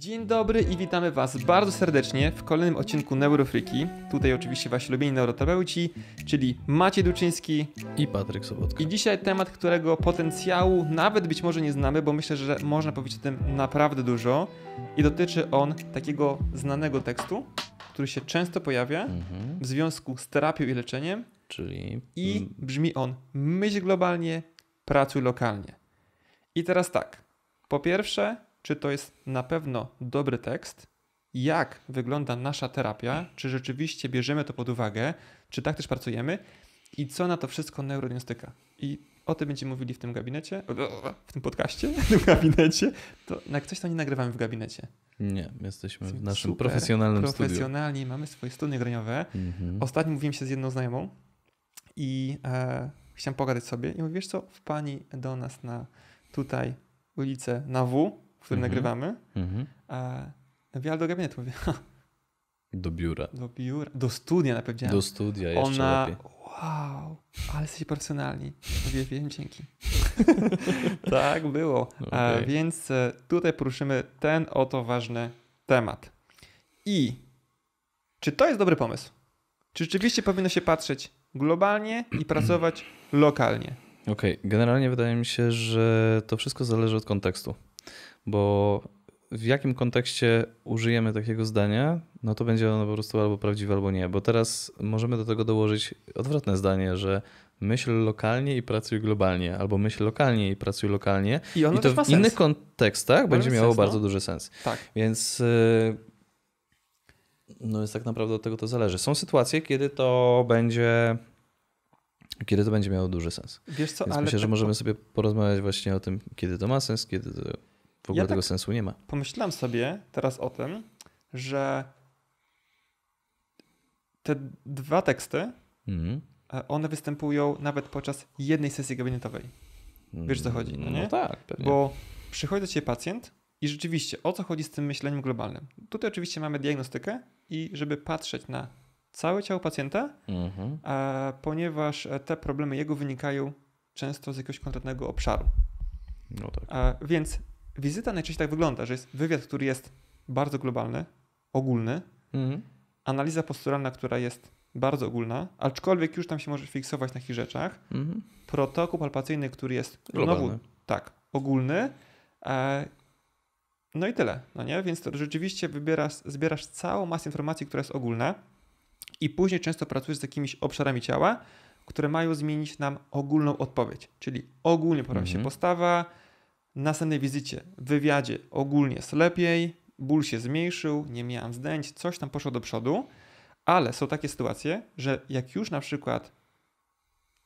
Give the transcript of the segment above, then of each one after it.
Dzień dobry i witamy Was bardzo serdecznie w kolejnym odcinku Neurofryki. Tutaj oczywiście Wasi lubieni neuroterapeuci, czyli Maciej Duczyński i Patryk Sobotka. I dzisiaj temat, którego potencjału nawet być może nie znamy, bo myślę, że można powiedzieć o tym naprawdę dużo. I dotyczy on takiego znanego tekstu, który się często pojawia mhm. w związku z terapią i leczeniem. Czyli... I brzmi on myśl globalnie, pracuj lokalnie. I teraz tak. Po pierwsze, czy to jest na pewno dobry tekst, jak wygląda nasza terapia, czy rzeczywiście bierzemy to pod uwagę, czy tak też pracujemy i co na to wszystko neurodiagnostyka. I o tym będziemy mówili w tym gabinecie, w tym podcaście, w tym gabinecie. To jak coś to nie nagrywamy w gabinecie. Nie, jesteśmy w naszym Super, profesjonalnym studiu. Profesjonalni, mamy swoje studnie graniowe. Mhm. Ostatnio mówiłem się z jedną znajomą i e, chciałem pogadać sobie i mówię, wiesz co, w pani do nas na tutaj ulicę na W w którym mm -hmm. nagrywamy. Mm-hmm. A no do gabinetu mówię. Do biura. Do biura. Do studia na pewno. Do studia, jeszcze Ona, lepiej. wow, ale jesteście profesjonalni. Mówię, wiem, dzięki. tak było. Okay. więc e, tutaj poruszymy ten oto ważny temat. I czy to jest dobry pomysł? Czy rzeczywiście powinno się patrzeć globalnie i pracować lokalnie? Okej, okay. generalnie wydaje mi się, że to wszystko zależy od kontekstu. Bo w jakim kontekście użyjemy takiego zdania, no to będzie ono po prostu albo prawdziwe, albo nie. Bo teraz możemy do tego dołożyć odwrotne zdanie, że myśl lokalnie i pracuj globalnie, albo myśl lokalnie i pracuj lokalnie. I, ono I to w sens. innych kontekstach będzie miało sens, no. bardzo duży sens. Tak. Więc y, no jest tak naprawdę od tego to zależy. Są sytuacje, kiedy to będzie kiedy to będzie miało duży sens. Wiesz co, Więc ale myślę, że tak możemy sobie porozmawiać właśnie o tym, kiedy to ma sens, kiedy to w ogóle ja tego tak sensu nie ma. Pomyślałem sobie teraz o tym, że te dwa teksty, mm. one występują nawet podczas jednej sesji gabinetowej. Wiesz, co chodzi, no mm, nie? No tak, pewnie. Bo przychodzi do ciebie pacjent i rzeczywiście, o co chodzi z tym myśleniem globalnym? Tutaj oczywiście mamy diagnostykę i żeby patrzeć na całe ciało pacjenta, a, mhm. e, ponieważ e, te problemy jego wynikają często z jakiegoś konkretnego obszaru. No tak. a, więc wizyta najczęściej tak wygląda, że jest wywiad, który jest bardzo globalny, ogólny, mhm. analiza posturalna, która jest bardzo ogólna, aczkolwiek już tam się może fiksować na takich rzeczach, mhm. protokół palpacyjny, który jest globalny. Znowu, tak, ogólny, e, no i tyle, no nie? Więc to rzeczywiście wybierasz, zbierasz całą masę informacji, która jest ogólna i później często pracujesz z jakimiś obszarami ciała, które mają zmienić nam ogólną odpowiedź, czyli ogólnie pora mm się mhm. postawa, następnej wizycie, wywiadzie ogólnie jest lepiej, ból się zmniejszył, nie miałem zdęć, coś tam poszło do przodu, ale są takie sytuacje, że jak już na przykład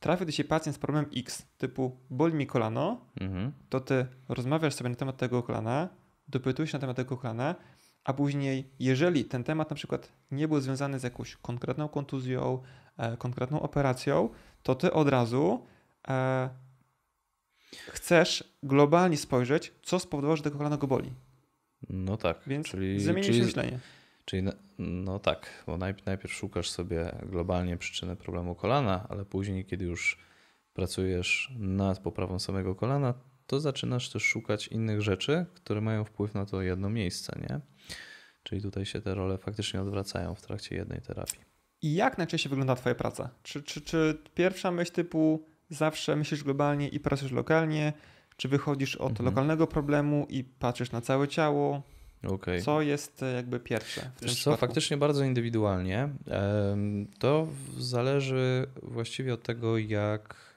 trafi do Ciebie pacjent z problemem X, typu boli mi kolano, mhm. to Ty rozmawiasz sobie na temat tego kolana, dopytujesz na temat tego kolana, a później, jeżeli ten temat na przykład nie był związany z jakąś konkretną kontuzją, e, konkretną operacją, to Ty od razu e, chcesz globalnie spojrzeć, co spowodowało, że tego kolano go boli. No tak. Więc czyli, zmieniłeś myślenie. Czyli no, tak, bo najpierw, najpierw szukasz sobie globalnie przyczyny problemu kolana, ale później, kiedy już pracujesz nad poprawą samego kolana, to zaczynasz też szukać innych rzeczy, które mają wpływ na to jedno miejsce, nie? Czyli tutaj się te role faktycznie odwracają w trakcie jednej terapii. I jak najczęściej wygląda Twoja praca? Czy, czy, czy pierwsza myśl typu zawsze myślisz globalnie i pracujesz lokalnie, czy wychodzisz od mhm. lokalnego problemu i patrzysz na całe ciało? Okay. Co jest e, jakby pierwsze? W tym co, faktycznie bardzo indywidualnie. To zależy właściwie od tego, jak,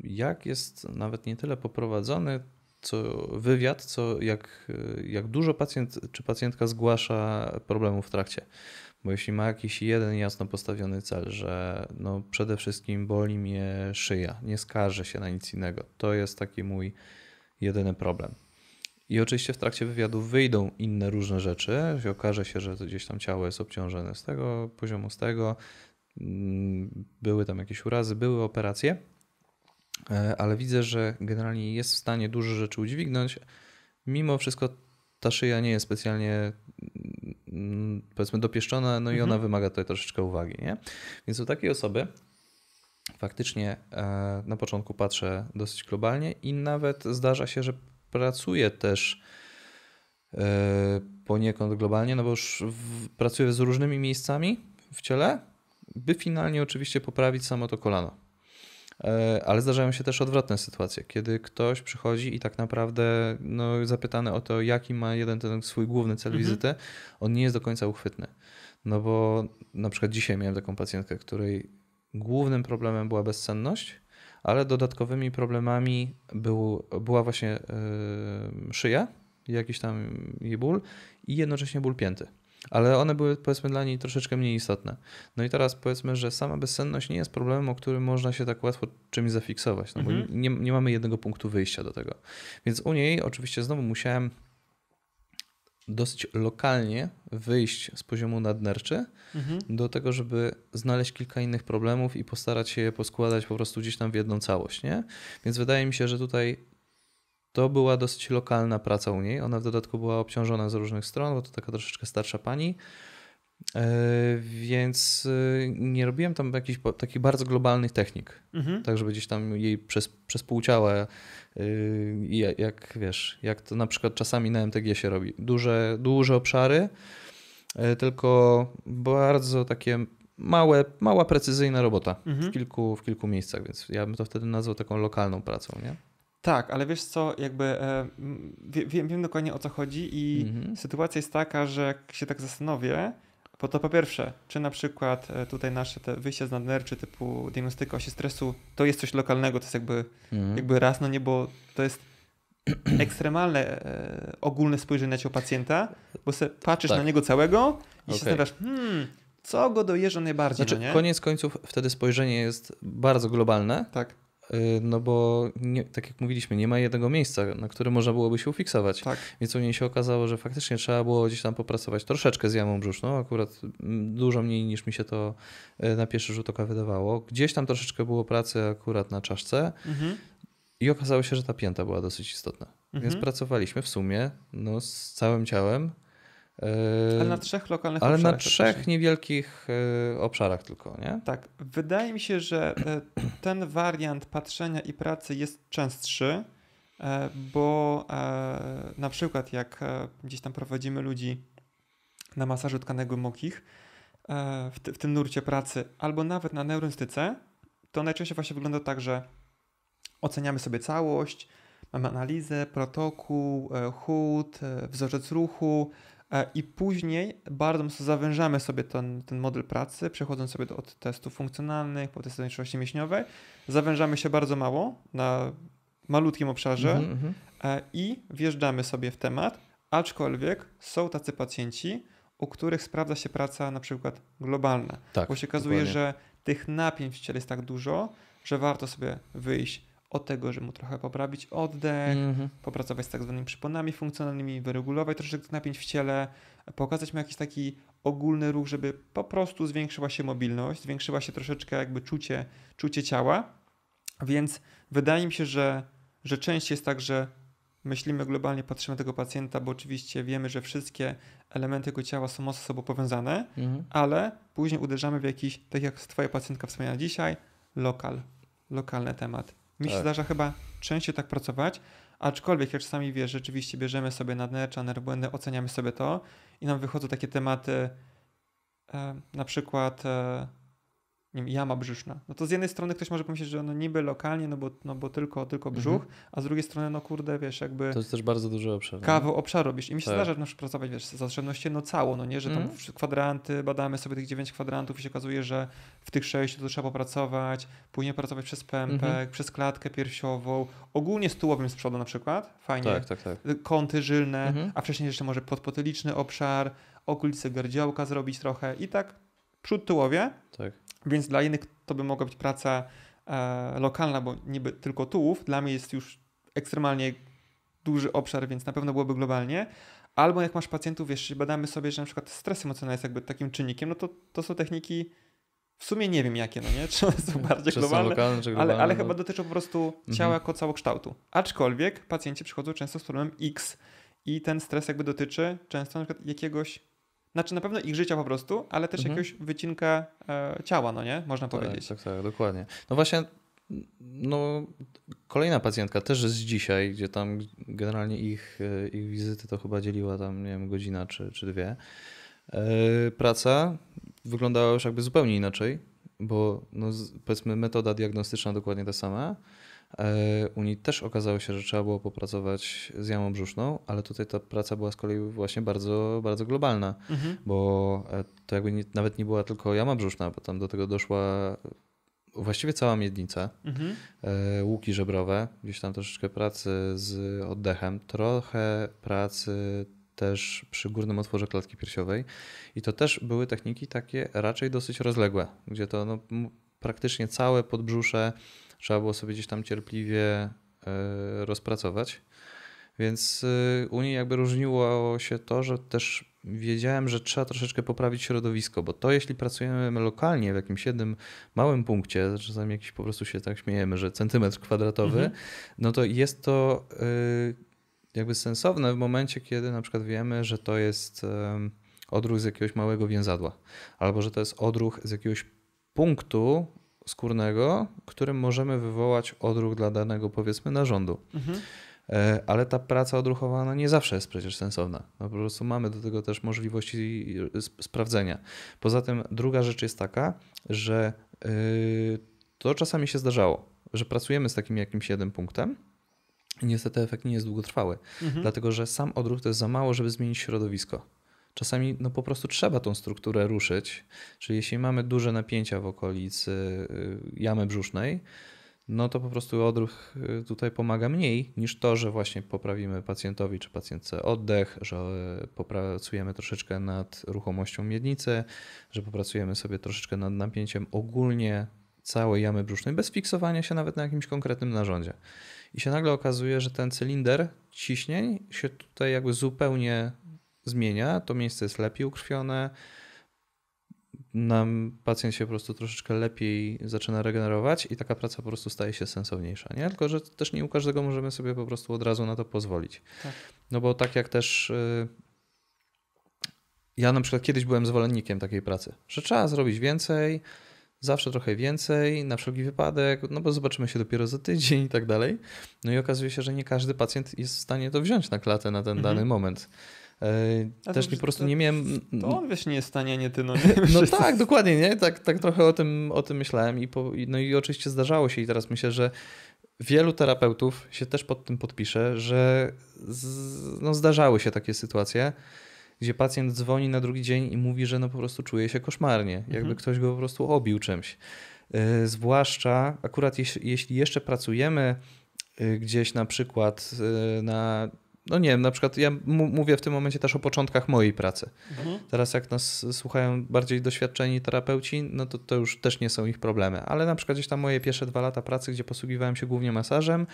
jak jest nawet nie tyle poprowadzony co wywiad, co jak, jak dużo pacjent czy pacjentka zgłasza problemów w trakcie. Bo jeśli ma jakiś jeden jasno postawiony cel, że no przede wszystkim boli mnie szyja, nie skarżę się na nic innego, to jest taki mój jedyny problem. I oczywiście w trakcie wywiadu wyjdą inne różne rzeczy, że okaże się, że gdzieś tam ciało jest obciążone z tego poziomu, z tego, mm, były tam jakieś urazy, były operacje, E, ale widzę, że generalnie jest w stanie dużo rzeczy udźwignąć. Mimo wszystko ta szyja nie jest specjalnie mm, powiedzmy dopieszczona, no i mhm. ona wymaga tutaj troszeczkę uwagi. Nie? Więc u takiej osoby faktycznie e, na początku patrzę dosyć globalnie i nawet zdarza się, że pracuję też e, poniekąd globalnie, no bo już pracuję z różnymi miejscami w ciele, by finalnie oczywiście poprawić samo to kolano. E, ale zdarzają się też odwrotne sytuacje, kiedy ktoś przychodzi i tak naprawdę no, zapytany o to, jaki ma jeden ten swój główny cel mhm. wizyty, on nie jest do końca uchwytny. No bo na przykład dzisiaj miałem taką pacjentkę, której głównym problemem była bezsenność, ale dodatkowymi problemami był, była właśnie yy, szyja, jakiś tam jej ból i jednocześnie ból pięty ale one były powiedzmy dla niej troszeczkę mniej istotne. No i teraz powiedzmy, że sama bezsenność nie jest problemem, o którym można się tak łatwo czymś zafiksować, no bo mhm. nie, nie mamy jednego punktu wyjścia do tego. Więc u niej oczywiście znowu musiałem dosyć lokalnie wyjść z poziomu nadnerczy mhm. do tego, żeby znaleźć kilka innych problemów i postarać się je poskładać po prostu gdzieś tam w jedną całość. Nie? Więc wydaje mi się, że tutaj to była dosyć lokalna praca u niej. Ona w dodatku była obciążona z różnych stron, bo to taka troszeczkę starsza pani. E, więc e, nie robiłem tam jakichś takich bardzo globalnych technik. Mhm. Tak, żeby gdzieś tam jej przez, przez pół ciała, e, jak wiesz, jak to na przykład czasami na MTG się robi. Duże, duże obszary, tylko bardzo takie małe, mała precyzyjna robota mhm. w, kilku, w kilku miejscach, więc ja bym to wtedy nazwał taką lokalną pracą. Nie? Tak, ale wiesz co, jakby e, wiem, wiem dokładnie o co chodzi i mhm. sytuacja jest taka, że jak się tak zastanowię, bo to po pierwsze, czy na przykład e, tutaj nasze te wyjście z nadnerczy typu diagnostyka osi stresu, to jest coś lokalnego, to jest jakby, mhm. jakby raz, no nie, bo to jest ekstremalne, e, ogólne spojrzenie na ciebie pacjenta, bo se patrzysz tak. na niego całego i okay. się zastanawiasz, hmm, co go dojeżdża najbardziej, znaczy, no nie? koniec końców wtedy spojrzenie jest bardzo globalne. Tak Y, no bo nie, tak jak mówiliśmy, nie ma jednego miejsca, na które można byłoby się ufiksować. Tak. Więc u niej się okazało, że faktycznie trzeba było gdzieś tam popracować troszeczkę z jamą brzuszną, no, akurat dużo mniej niż mi się to y, na pierwszy rzut oka wydawało. Gdzieś tam troszeczkę było pracy akurat na czaszce mhm. i okazało się, że ta pięta była dosyć istotna. Mhm. Więc pracowaliśmy w sumie no, z całym ciałem Yy, ale na trzech lokalnych ale obszarach. Ale na trzech niewielkich yy, obszarach tylko, nie? Tak. Wydaje mi się, że e, ten wariant patrzenia i pracy jest częstszy, e, bo e, na przykład jak gdzieś tam prowadzimy ludzi na masażu tkanego mokich w, w tym nurcie pracy, albo nawet na neurostyce, to najczęściej właśnie wygląda tak, że oceniamy sobie całość, mamy analizę, protokół, chód, wzorzec ruchu, E, i później bardzo mocno zawężamy sobie ten, ten model pracy, przechodząc sobie do, od testów funkcjonalnych, po testy zmęczoności mięśniowej, zawężamy się bardzo mało na malutkim obszarze mm -hmm. i wjeżdżamy sobie w temat, aczkolwiek są tacy pacjenci, u których sprawdza się praca na przykład globalna, tak, bo się okazuje, dokładnie. że tych napięć w ciele jest tak dużo, że warto sobie wyjść od tego, żeby mu trochę poprawić oddech, mm-hmm. popracować z tak zwanymi przyponami funkcjonalnymi, wyregulować troszeczkę napięć w ciele, pokazać mu jakiś taki ogólny ruch, żeby po prostu zwiększyła się mobilność, zwiększyła się troszeczkę jakby czucie, czucie ciała. Więc wydaje mi się, że, że część jest tak, że myślimy globalnie, patrzymy na tego pacjenta, bo oczywiście wiemy, że wszystkie elementy jego ciała są mocno ze sobą powiązane, mhm. ale później uderzamy w jakiś, tak jak twoja pacjentka wspomniała dzisiaj, lokal, lokalny temat mi się tak. zdarza chyba częściej tak pracować, aczkolwiek jak czasami wiesz, rzeczywiście bierzemy sobie na nercza, błędy, oceniamy sobie to i nam wychodzą takie tematy, e, na przykład e, nie wiem, jama brzuszna. No to z jednej strony ktoś może pomyśleć, że no niby lokalnie, no bo, no bo tylko, tylko mhm. brzuch, mhm. a z drugiej strony, no kurde, wiesz, jakby... To jest też bardzo duży obszar. Kawał obszar robisz. I mi się tak. zdarza no, pracować, wiesz, z oszczędnością, no cało, no nie, że tam mhm. kwadranty, badamy sobie tych dziewięć kwadrantów i się okazuje, że w tych sześciu to trzeba popracować, później pracować przez pępek, mhm. przez klatkę piersiową, ogólnie z tułowym z przodu na przykład, fajnie. Tak, tak, tak. Kąty żylne, mhm. a wcześniej jeszcze może podpotyliczny obszar, okolice gardziołka zrobić trochę i tak przód, tułowie. Tak więc dla innych to by mogła być praca e, lokalna, bo niby tylko tułów, dla mnie jest już ekstremalnie duży obszar, więc na pewno byłoby globalnie. Albo jak masz pacjentów, wiesz, badamy sobie, że na przykład stres emocjonalny jest jakby takim czynnikiem, no to, to są techniki w sumie nie wiem jakie, no nie? Czy one są bardziej czy globalne, są lokalne, czy globalne, ale, ale no. chyba dotyczą po prostu mhm. ciała mhm. jako całokształtu. Aczkolwiek pacjenci przychodzą często z problemem X i ten stres jakby dotyczy często na przykład jakiegoś znaczy na pewno ich życia po prostu, ale też mhm. jakiegoś wycinka e, ciała, no nie? Można tak, powiedzieć. Tak, tak, dokładnie. No właśnie, no kolejna pacjentka też z dzisiaj, gdzie tam generalnie ich, e, ich wizyty to chyba dzieliła tam, nie wiem, godzina czy, czy dwie. E, praca wyglądała już jakby zupełnie inaczej, bo no, powiedzmy metoda diagnostyczna dokładnie ta sama, E, u niej też okazało się, że trzeba było popracować z jamą brzuszną, ale tutaj ta praca była z kolei właśnie bardzo, bardzo globalna, mhm. bo e, to jakby nie, nawet nie była tylko jama brzuszna, bo tam do tego doszła właściwie cała miednica, mhm. E, łuki żebrowe, gdzieś tam troszeczkę pracy z oddechem, trochę pracy też przy górnym otworze klatki piersiowej i to też były techniki takie raczej dosyć rozległe, gdzie to no, praktycznie całe podbrzusze trzeba było sobie gdzieś tam cierpliwie e, rozpracować. Więc e, u niej jakby różniło się to, że też wiedziałem, że trzeba troszeczkę poprawić środowisko, bo to jeśli pracujemy lokalnie w jakimś jednym małym punkcie, czasami jakiś po prostu się tak śmiejemy, że centymetr kwadratowy, mhm. no to jest to e, jakby sensowne w momencie, kiedy na przykład wiemy, że to jest odruch z jakiegoś małego więzadła, albo że to jest odruch z jakiegoś punktu, skórnego, którym możemy wywołać odruch dla danego, powiedzmy, narządu. Mhm. E, ale ta praca odruchowana nie zawsze jest przecież sensowna. No, po prostu mamy do tego też możliwości e, sprawdzenia. Poza tym druga rzecz jest taka, że e, to czasami się zdarzało, że pracujemy z takim jakimś jednym punktem, niestety efekt nie jest długotrwały, mhm. dlatego że sam odruch to jest za mało, żeby zmienić środowisko czasami no, po prostu trzeba tą strukturę ruszyć. Czyli jeśli mamy duże napięcia w okolicy y, jamy brzusznej, no to po prostu odruch y, tutaj pomaga mniej niż to, że właśnie poprawimy pacjentowi czy pacjentce oddech, że y, popracujemy troszeczkę nad ruchomością miednicy, że popracujemy sobie troszeczkę nad napięciem ogólnie całej jamy brzusznej, bez fiksowania się nawet na jakimś konkretnym narządzie. I się nagle okazuje, że ten cylinder ciśnień się tutaj jakby zupełnie zmienia, to miejsce jest lepiej ukrwione, nam pacjent się po prostu troszeczkę lepiej zaczyna regenerować i taka praca po prostu staje się sensowniejsza. Nie? Tylko, że też nie u każdego możemy sobie po prostu od razu na to pozwolić. Tak. No bo tak jak też y, ja na przykład kiedyś byłem zwolennikiem takiej pracy, że trzeba zrobić więcej, zawsze trochę więcej, na wszelki wypadek, no bo zobaczymy się dopiero za tydzień i tak dalej. No i okazuje się, że nie każdy pacjent jest w stanie to wziąć na klatę na ten mhm. dany moment. E, też nie, po prostu to, nie miałem. To on wiesz, nie jest stanie, nie ty, no nie. No tak, dokładnie, nie? Tak, tak trochę o tym, o tym myślałem. I po, no i oczywiście zdarzało się, i teraz myślę, że wielu terapeutów się też pod tym podpisze, że z, no, zdarzały się takie sytuacje, gdzie pacjent dzwoni na drugi dzień i mówi, że no po prostu czuje się koszmarnie, jakby mhm. ktoś go po prostu obił czymś. E, zwłaszcza akurat jeśli jeszcze pracujemy e, gdzieś na przykład na no nie wiem, na przykład ja mówię w tym momencie też o początkach mojej pracy. Mhm. Teraz jak nas słuchają bardziej doświadczeni terapeuci, no to to już też nie są ich problemy. Ale na przykład gdzieś tam moje pierwsze dwa lata pracy, gdzie posługiwałem się głównie masażem,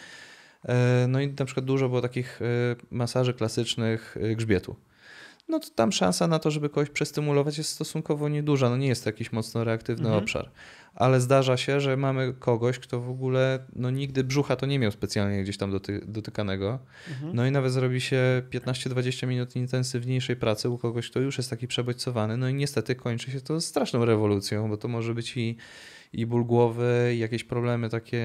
e, no i na przykład dużo było takich e, masaży klasycznych e, grzbietu no to tam szansa na to, żeby kogoś przestymulować jest stosunkowo nieduża. No nie jest to jakiś mocno reaktywny mhm. obszar. Ale zdarza się, że mamy kogoś, kto w ogóle no nigdy brzucha to nie miał specjalnie gdzieś tam doty dotykanego. Mhm. No i nawet zrobi się 15-20 minut intensywniejszej pracy u kogoś, kto już jest taki przebodźcowany. No i niestety kończy się to straszną rewolucją, bo to może być i i ból głowy, i jakieś problemy takie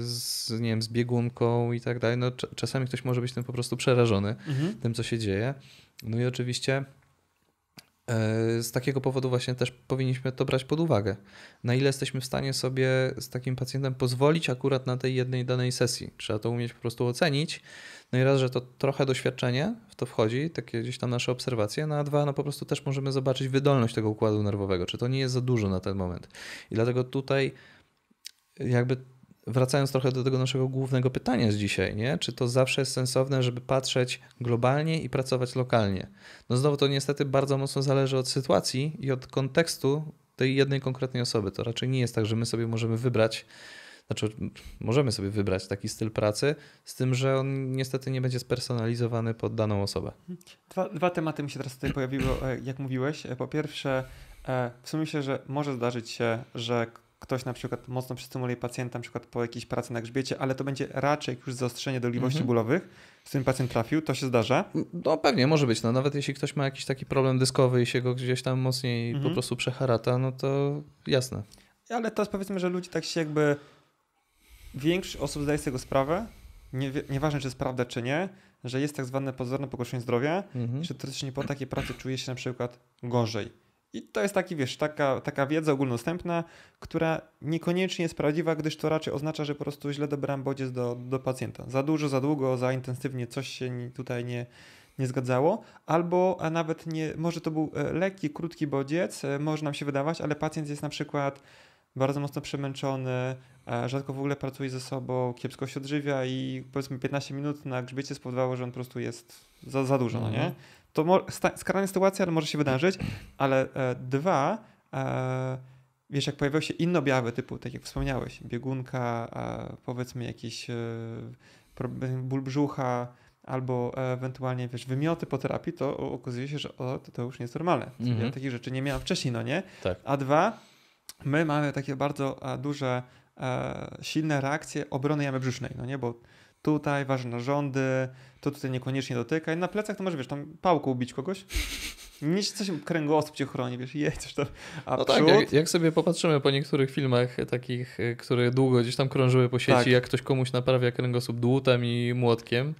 z, nie wiem, z biegunką i tak dalej. No, czasami ktoś może być tym po prostu przerażony, mhm. tym co się dzieje. No i oczywiście e, z takiego powodu właśnie też powinniśmy to brać pod uwagę. Na ile jesteśmy w stanie sobie z takim pacjentem pozwolić akurat na tej jednej danej sesji. Trzeba to umieć po prostu ocenić. No i raz, że to trochę doświadczenie w to wchodzi, takie gdzieś tam nasze obserwacje, no a dwa, no po prostu też możemy zobaczyć wydolność tego układu nerwowego, czy to nie jest za dużo na ten moment. I dlatego tutaj jakby wracając trochę do tego naszego głównego pytania z dzisiaj, nie? czy to zawsze jest sensowne, żeby patrzeć globalnie i pracować lokalnie? No znowu to niestety bardzo mocno zależy od sytuacji i od kontekstu tej jednej konkretnej osoby. To raczej nie jest tak, że my sobie możemy wybrać, znaczy możemy sobie wybrać taki styl pracy, z tym, że on niestety nie będzie spersonalizowany pod daną osobę. Dwa, dwa tematy mi się teraz tutaj pojawiły, jak mówiłeś. E, po pierwsze, e, w sumie myślę, że może zdarzyć się, że ktoś na przykład mocno przystymuluje pacjenta, na przykład po jakiejś pracy na grzbiecie, ale to będzie raczej już zaostrzenie dolegliwości mhm. bólowych, z tym pacjent trafił, to się zdarza? No pewnie, może być. No, nawet jeśli ktoś ma jakiś taki problem dyskowy i się go gdzieś tam mocniej mhm. po prostu przeharata, no to jasne. Ale teraz powiedzmy, że ludzie tak się jakby... Większość osób zdaje z tego sprawę, nie, nieważne czy jest prawda czy nie, że jest tak zwane pozorne pogorszenie zdrowia, mhm. że nie po takiej pracy czuje się na przykład gorzej i to jest taki, wiesz, taka, taka wiedza ogólnostępna, która niekoniecznie jest prawdziwa, gdyż to raczej oznacza, że po prostu źle dobrałem bodziec do, do pacjenta. Za dużo, za długo, za intensywnie coś się tutaj nie, nie zgadzało, albo a nawet nie, może to był e, lekki, krótki bodziec, e, może nam się wydawać, ale pacjent jest na przykład bardzo mocno przemęczony, e, rzadko w ogóle pracuje ze sobą, kiepsko się odżywia i powiedzmy 15 minut na grzbiecie spowodowało, że on po prostu jest za, za dużo, no nie? Mhm to skrajna sytuacja ale może się wydarzyć, ale e, dwa, e, wiesz, jak pojawiają się inne objawy, typu, tak jak wspomniałeś, biegunka, e, powiedzmy jakiś e, ból brzucha, albo ewentualnie, wiesz, wymioty po terapii, to okazuje się, że o, to, to już nie jest normalne. Mhm. Ja takich rzeczy nie miałem wcześniej, no nie? Tak. A dwa, my mamy takie bardzo e, duże, e, silne reakcje obrony jamy brzusznej, no nie? Bo tutaj ważne narządy, to tutaj niekoniecznie dotykaj. Na plecach to może, wiesz, tam pałką ubić kogoś. Nic, coś kręgosłup cię chroni, wiesz, jedziesz tam. A no tak, jak, jak, sobie popatrzymy po niektórych filmach takich, e, które długo gdzieś tam krążyły po sieci, tak. jak ktoś komuś naprawia kręgosłup dłutem i młotkiem.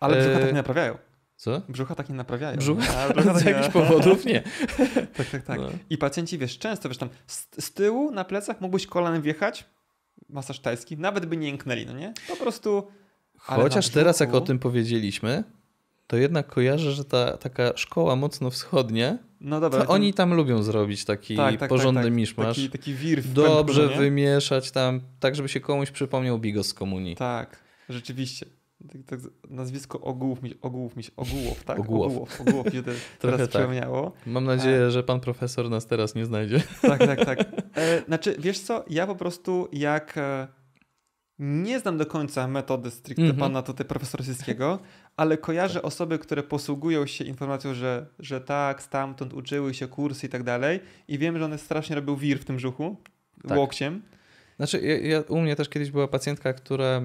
Ale brzucha e, tak nie naprawiają. Co? Brzucha tak nie naprawiają. Brzucha, A, brzucha z tak jakichś nie... powodów nie. tak, tak, tak. No. I pacjenci, wiesz, często, wiesz, tam z, z tyłu na plecach mógłbyś kolanem wjechać, masaż tajski, nawet by nie jęknęli, no nie? Po prostu Chociaż brzuchu... teraz, jak o tym powiedzieliśmy, to jednak kojarzę, że ta taka szkoła mocno wschodnia, no dobra, to ten... oni tam lubią zrobić taki tak, tak, porządny tak, tak. miszmasz. Taki, taki wir w Dobrze wymieszać tam, tak żeby się komuś przypomniał Bigos z komunii. Tak, rzeczywiście. Tak, tak nazwisko Ogółów mi, Ogółów Ogółów, tak? Ogółów. Ogółów, Ogółów się te, teraz tak. przypomniało. Mam nadzieję, A... że pan profesor nas teraz nie znajdzie. tak, tak, tak. E, znaczy, wiesz co, ja po prostu jak... E nie znam do końca metody stricte mm -hmm. pana tutaj profesora Rosyjskiego, ale kojarzę tak. osoby, które posługują się informacją, że, że tak, stamtąd uczyły się kursy i tak dalej. I wiem, że one strasznie robił wir w tym brzuchu, tak. łokciem. Znaczy, ja, ja, u mnie też kiedyś była pacjentka, która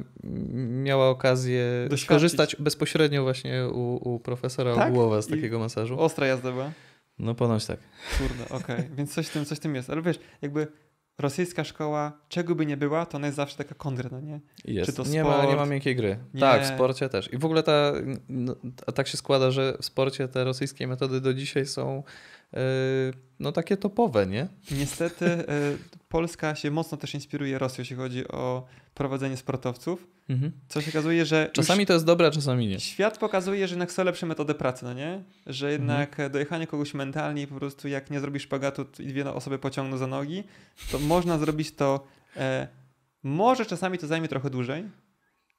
miała okazję skorzystać bezpośrednio właśnie u, u profesora tak? Ogłowa z takiego I masażu. Ostra jazda była? No ponoć tak. Kurde, okej. Okay. Więc coś w tym, coś w tym jest. Ale wiesz, jakby rosyjska szkoła, czego by nie była, to ona jest zawsze taka kontra, no nie? Jest. Czy to sport? Nie ma, nie ma miękkiej gry. Nie. Tak, w sporcie też. I w ogóle ta, no, tak się składa, że w sporcie te rosyjskie metody do dzisiaj są Yy, no takie topowe, nie? Niestety y, Polska się mocno też inspiruje Rosją, jeśli chodzi o prowadzenie sportowców, mhm. co się okazuje, że... Czasami to jest dobre, czasami nie. Świat pokazuje, że jednak są lepsze metody pracy, no nie? Że mhm. jednak mhm. dojechanie kogoś mentalnie i po prostu jak nie zrobisz szpagatu i dwie no- osoby pociągną za nogi, to można zrobić to... E, może czasami to zajmie trochę dłużej,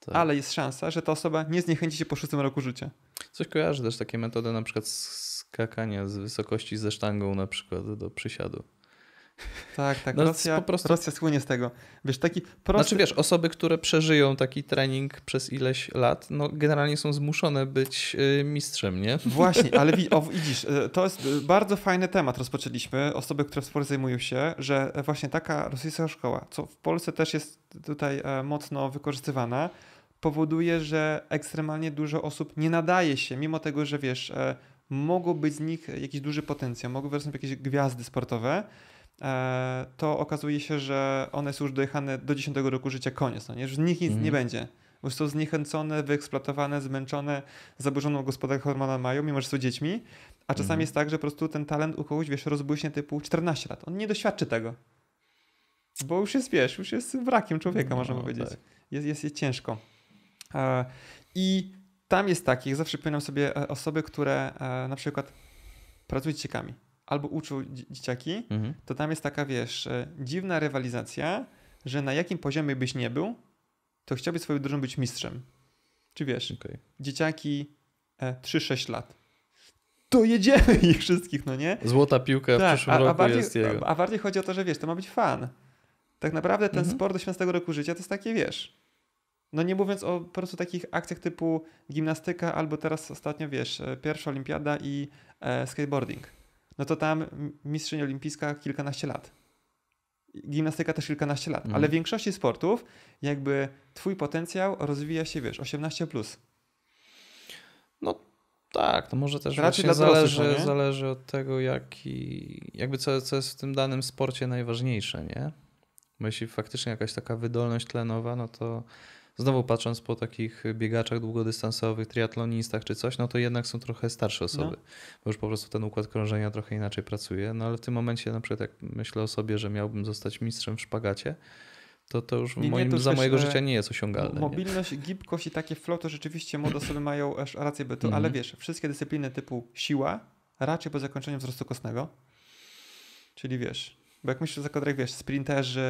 tak. ale jest szansa, że ta osoba nie zniechęci się po szóstym roku życia. Coś kojarzy też takie metody, na przykład skakania z wysokości ze sztangą na przykład do przysiadu. Tak, tak. No, Rosja, po prostu... Rosja słynie z tego. Wiesz, taki prosty... Znaczy wiesz, osoby, które przeżyją taki trening przez ileś lat, no generalnie są zmuszone być y, mistrzem, nie? Właśnie, ale widzisz, y, to jest y, bardzo fajny temat rozpoczęliśmy. Osoby, które w sporcie zajmują się, że e, właśnie taka rosyjska szkoła, co w Polsce też jest tutaj e, mocno wykorzystywana, powoduje, że ekstremalnie dużo osób nie nadaje się, mimo tego, że wiesz, e, mogą być z nich jakiś duży potencjał, mogą wyrosnąć jakieś gwiazdy sportowe, e, to okazuje się, że one są już dojechane do 10 roku życia, koniec, no nie? Już z nich nic nie mhm. będzie. Już są zniechęcone, wyeksploatowane, zmęczone, zaburzoną gospodarkę hormonalną mają, mimo że są dziećmi. A czasami mhm. jest tak, że po prostu ten talent u kogoś, wiesz, rozbłyśnie typu 14 lat. On nie doświadczy tego. Bo już jest, wiesz, już jest wrakiem człowieka, no, można powiedzieć. Tak. Jest, jest, jest ciężko. E, I tam jest takich, zawsze przypominam sobie e, osoby, które e, na przykład pracują z dzieciakami albo uczą dzieciaki, mhm. to tam jest taka, wiesz, dziwna rywalizacja, że na jakim poziomie byś nie był, to chciałbyś swoją drużyną być mistrzem. Czy wiesz, okay. dzieciaki 3-6 lat. To jedziemy ich wszystkich, no nie? Złota piłka tak, w przyszłym a, roku bardziej, jest jego. A, bardziej chodzi o to, że wiesz, to ma być fan. Tak naprawdę ten mhm. sport do 15 roku życia to jest takie, wiesz, no nie mówiąc o po prostu takich akcjach typu gimnastyka albo teraz ostatnio, wiesz, e, pierwsza olimpiada i e, skateboarding. No to tam mistrzyni olimpijska kilkanaście lat. Gimnastyka też kilkanaście lat. Mhm. Ale w większości sportów jakby twój potencjał rozwija się, wiesz, 18+. Plus. No tak, to może też Raczej właśnie zależy, dorosłych, no zależy od tego, jaki, jakby co, co jest w tym danym sporcie najważniejsze, nie? Bo jeśli faktycznie jakaś taka wydolność tlenowa, no to znowu patrząc po takich biegaczach długodystansowych, triatlonistach czy coś, no to jednak są trochę starsze osoby, no. bo już po prostu ten układ krążenia trochę inaczej pracuje. No ale w tym momencie, na przykład, jak myślę o sobie, że miałbym zostać mistrzem w szpagacie, to to już nie, moim, nie, to za mojego e, życia nie jest osiągalne. Mobilność, nie? gibkość i takie to rzeczywiście młode osoby mają rację bytu, mm ale mhm. wiesz, wszystkie dyscypliny typu siła raczej po zakończeniu wzrostu kostnego, czyli wiesz, bo jak myślisz o zakładach, wiesz, sprinterzy...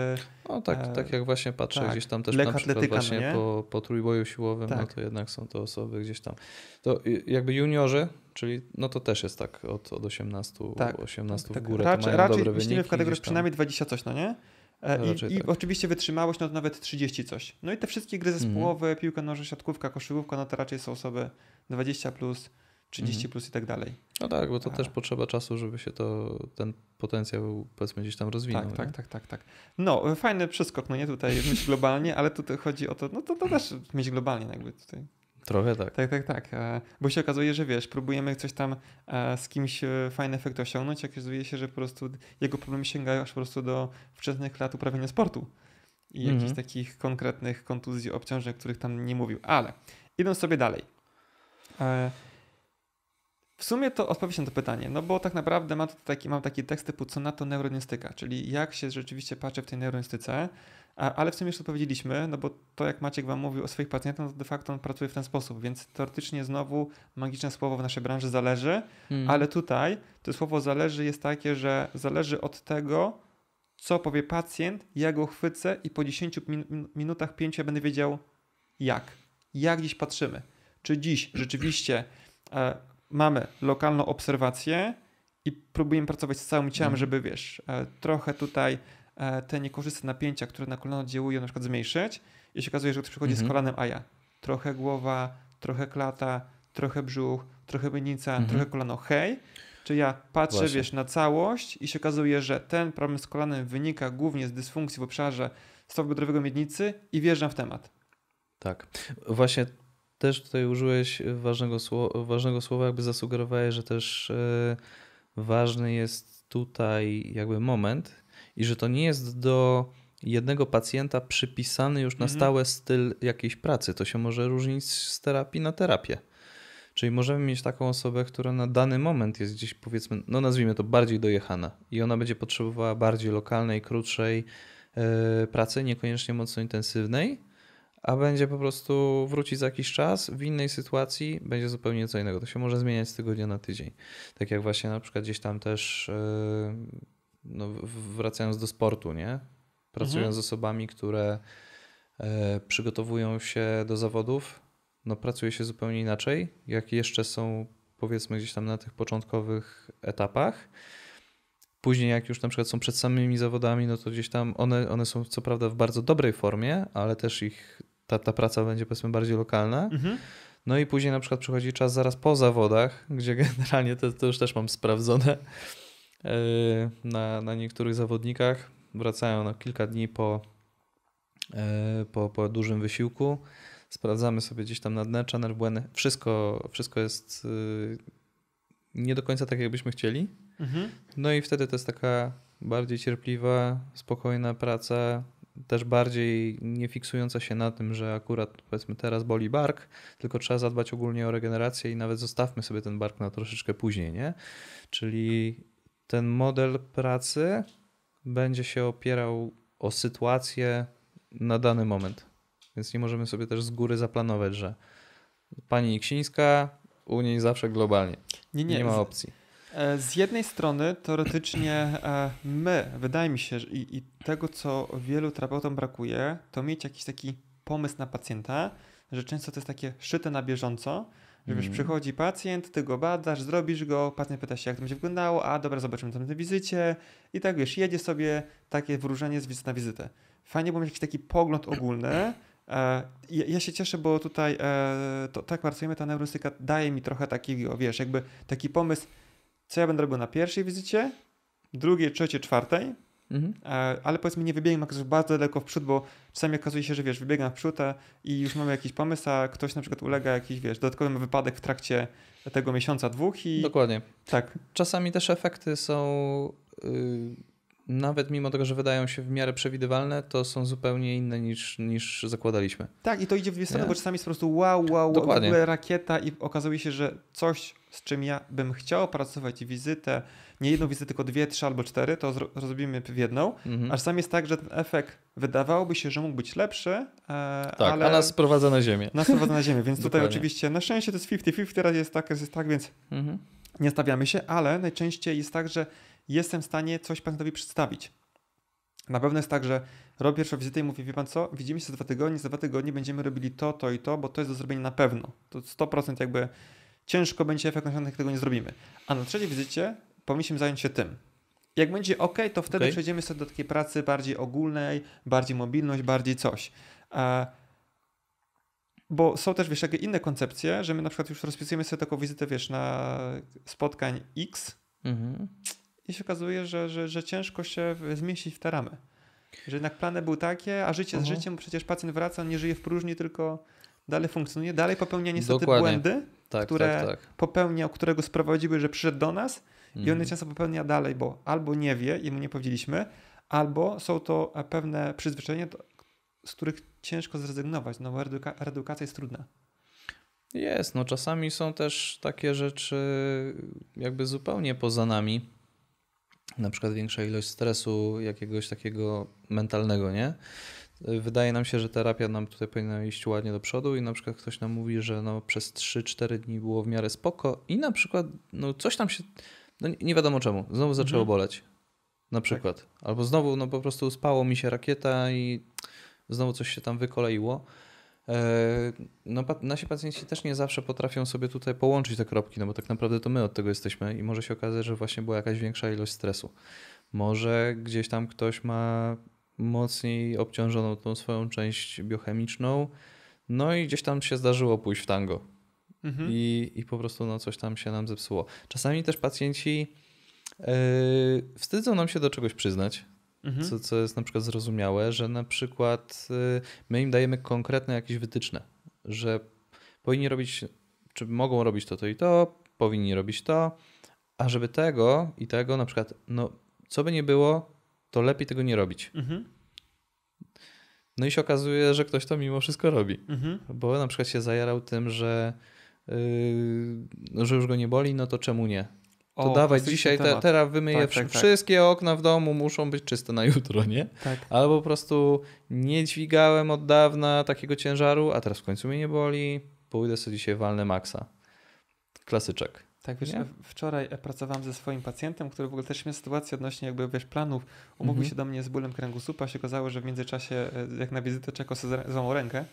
No tak, e, tak jak właśnie patrzę tak, gdzieś tam też na przykład właśnie po, po trójboju siłowym, no tak. no to jednak są to osoby gdzieś tam. To jakby juniorzy, czyli no to też jest tak od, od 18, tak, 18 tak, w górę, raczej, mają raczej dobre wyniki. w kategorii przynajmniej 20 coś, no nie? E, I, i tak. oczywiście wytrzymałość, no to nawet 30 coś. No i te wszystkie gry mhm. zespołowe, mm. piłka nożna, siatkówka, koszykówka, no to raczej są osoby 20 plus, 30 mhm. plus i tak dalej. No tak, bo to też potrzeba czasu, żeby się to, ten potencjał powiedzmy gdzieś tam rozwinął. Tak, tak, tak, tak, tak. No, fajny przeskok, no nie tutaj myśl globalnie, ale tutaj chodzi o to, no to, to też myśl globalnie jakby tutaj. Trochę tak. Tak, tak, tak. E, bo się okazuje, że wiesz, próbujemy coś tam e, z kimś e, fajny efekt osiągnąć, jak okazuje się, że po prostu jego problemy sięgają aż po prostu do wczesnych lat uprawiania sportu i jakichś mhm. takich konkretnych kontuzji, obciążeń, których tam nie mówił. Ale idąc sobie dalej. W sumie to odpowiedź na to pytanie, no bo tak naprawdę mam, taki, mam taki tekst typu co na to neuronistyka, czyli jak się rzeczywiście patrzy w tej neuronistyce, ale w sumie już odpowiedzieliśmy, no bo to jak Maciek Wam mówił o swoich pacjentach, to de facto on pracuje w ten sposób, więc teoretycznie znowu magiczne słowo w naszej branży zależy, hmm. ale tutaj to słowo zależy jest takie, że zależy od tego, co powie pacjent, ja go chwycę i po 10 min minutach 5 ja będę wiedział jak. Jak dziś patrzymy. Czy dziś rzeczywiście e, mamy lokalną obserwację i próbujemy pracować z całym ciałem, mhm. żeby wiesz, e, trochę tutaj e, te niekorzystne napięcia, które na kolano oddziałują, na przykład zmniejszyć. I się okazuje, że ktoś przychodzi mhm. z kolanem, a ja. Trochę głowa, trochę klata, trochę brzuch, trochę miednica, mhm. trochę kolano. Hej, czy ja patrzę, Właśnie. wiesz, na całość i się okazuje, że ten problem z kolanem wynika głównie z dysfunkcji w obszarze stawu biodrowego miednicy i wjeżdżam w temat. Tak. Właśnie też tutaj użyłeś ważnego, słowa, ważnego słowa, jakby zasugerowałeś, że też e, ważny jest tutaj jakby moment i że to nie jest do jednego pacjenta przypisany już na mhm. stałe styl jakiejś pracy. To się może różnić z terapii na terapię. Czyli możemy mieć taką osobę, która na dany moment jest gdzieś, powiedzmy, no nazwijmy to bardziej dojechana i ona będzie potrzebowała bardziej lokalnej, krótszej e, pracy, niekoniecznie mocno intensywnej, a będzie po prostu wrócić za jakiś czas, w innej sytuacji będzie zupełnie co innego. To się może zmieniać z tygodnia na tydzień. Tak jak właśnie na przykład gdzieś tam też yy, no, wracając do sportu, nie? Pracując mhm. z osobami, które e, przygotowują się do zawodów, no pracuje się zupełnie inaczej, jak jeszcze są powiedzmy gdzieś tam na tych początkowych etapach. Później, jak już na przykład są przed samymi zawodami, no to gdzieś tam one, one są co prawda w bardzo dobrej formie, ale też ich ta, ta praca będzie powiedzmy bardziej lokalna. Mhm. No i później na przykład przychodzi czas zaraz po zawodach, gdzie generalnie to, to już też mam sprawdzone e, na, na niektórych zawodnikach. Wracają na kilka dni po, e, po, po dużym wysiłku. Sprawdzamy sobie gdzieś tam na dne Channel Błędy. Wszystko, wszystko jest e, nie do końca tak, jakbyśmy chcieli. Mhm. No i wtedy to jest taka bardziej cierpliwa, spokojna praca, też bardziej nie fiksująca się na tym, że akurat powiedzmy teraz boli bark, tylko trzeba zadbać ogólnie o regenerację i nawet zostawmy sobie ten bark na troszeczkę później, nie? Czyli ten model pracy będzie się opierał o sytuację na dany moment. Więc nie możemy sobie też z góry zaplanować, że pani Ksińska u niej zawsze globalnie. Nie, nie, nie ma opcji E, z jednej strony teoretycznie e, my, wydaje mi się, i, i tego co wielu terapeutom brakuje, to mieć jakiś taki pomysł na pacjenta, że często to jest takie szyte na bieżąco, że wiesz, mhm. przychodzi pacjent, ty go badasz, zrobisz go, pacjent pyta się, jak to będzie wyglądało, a dobra, zobaczymy tam na wizycie i tak wiesz, jedzie sobie takie wróżenie z wizyty na wizytę. Fajnie, bo mieć jakiś taki pogląd ogólny, e, ja, się cieszę, bo tutaj to, tak pracujemy, ta neurostyka daje mi trochę takiego, wiesz, jakby taki pomysł, co ja będę robił na pierwszej wizycie, drugiej, trzeciej, czwartej, mhm. E, ale powiedzmy nie wybiegam jakoś bardzo daleko w przód, bo czasami okazuje się, że wiesz, wybiegam w przód e, i już mamy jakiś pomysł, a ktoś na przykład ulega jakiś, wiesz, dodatkowy wypadek w trakcie tego miesiąca, dwóch i... Dokładnie. Tak. Czasami też efekty są... Yy nawet mimo tego, że wydają się w miarę przewidywalne, to są zupełnie inne niż, niż zakładaliśmy. Tak, i to idzie w dwie strony, nie? bo czasami jest po prostu wow, wow, Dokładnie. w ogóle rakieta i okazuje się, że coś, z czym ja bym chciał pracować wizytę, nie jedną wizytę, tylko dwie, trzy albo cztery, to zrobimy w jedną, mhm. a czasami jest tak, że ten efekt wydawałoby się, że mógł być lepszy, e, tak, ale... a nas sprowadza na ziemię. Nas sprowadza na ziemię, więc tutaj oczywiście na szczęście to jest 50-50, teraz jest tak, jest tak, więc... Mhm nie stawiamy się, ale najczęściej jest tak, że jestem w stanie coś pacjentowi przedstawić. Na pewno jest tak, że robię pierwszą wizytę i mówię, wie pan co, widzimy się za dwa tygodnie, za dwa tygodnie będziemy robili to, to i to, bo to jest do zrobienia na pewno. To 100% jakby ciężko będzie efekt nasiony, jak tego nie zrobimy. A na trzeciej wizycie powinniśmy zająć się tym. Jak będzie ok, to wtedy okay. przejdziemy sobie do takiej pracy bardziej ogólnej, bardziej mobilność, bardziej coś. E, bo są też, wiesz, takie inne koncepcje, że my na przykład już rozpisujemy sobie taką wizytę, wiesz, na spotkań X mhm. i się okazuje, że, że, że ciężko się zmieścić w te ramy. Że jednak plany były takie, a życie mhm. z życiem, przecież pacjent wraca, on nie żyje w próżni, tylko dalej funkcjonuje, dalej popełnia niestety Dokładnie. błędy, tak, które tak, tak. popełniał, którego sprowadziły, że przyszedł do nas mhm. i on mhm. często popełnia dalej, bo albo nie wie i mu nie powiedzieliśmy, albo są to pewne przyzwyczajenia, z których ciężko zrezygnować, no bo reduka redukacja jest trudna. Jest, no czasami są też takie rzeczy jakby zupełnie poza nami. Na przykład większa ilość stresu jakiegoś takiego mentalnego, nie? Wydaje nam się, że terapia nam tutaj powinna iść ładnie do przodu i na przykład ktoś nam mówi, że no przez 3-4 dni było w miarę spoko i na przykład no coś tam się, no nie wiadomo czemu, znowu zaczęło mhm. boleć na tak. przykład. Tak. Albo znowu no po prostu spało mi się rakieta i znowu coś się tam wykoleiło. E, no, nasi pacjenci też nie zawsze potrafią sobie tutaj połączyć te kropki, no bo tak naprawdę to my od tego jesteśmy i może się okazać, że właśnie była jakaś większa ilość stresu. Może gdzieś tam ktoś ma mocniej obciążoną tą swoją część biochemiczną, no i gdzieś tam się zdarzyło pójść w tango mhm. i, i po prostu no, coś tam się nam zepsuło. Czasami też pacjenci yy, wstydzą nam się do czegoś przyznać, mhm. co, co jest na przykład zrozumiałe, że na przykład y, my im dajemy konkretne jakieś wytyczne, że powinni robić, czy mogą robić to, to i to, powinni robić to, a żeby tego i tego, na przykład, no co by nie było, to lepiej tego nie robić. Mhm. No i się okazuje, że ktoś to mimo wszystko robi, mhm. bo na przykład się zajarał tym, że, yy, że już go nie boli, no to czemu nie? To o, dawać dzisiaj, te, teraz wymyję tak, tak, tak, wszystkie tak. okna w domu, muszą być czyste na jutro, nie? Tak. Albo po prostu nie dźwigałem od dawna takiego ciężaru, a teraz w końcu mnie nie boli, pójdę sobie dzisiaj walnę maksa. Klasyczek. Tak, wiesz, nie? wczoraj e, pracowałem ze swoim pacjentem, który w ogóle też miał sytuację odnośnie jakby, wiesz, planów. Umówił mhm. się do mnie z bólem kręgu się okazało, że w międzyczasie e, jak na wizytę czekał sobie złamał rękę.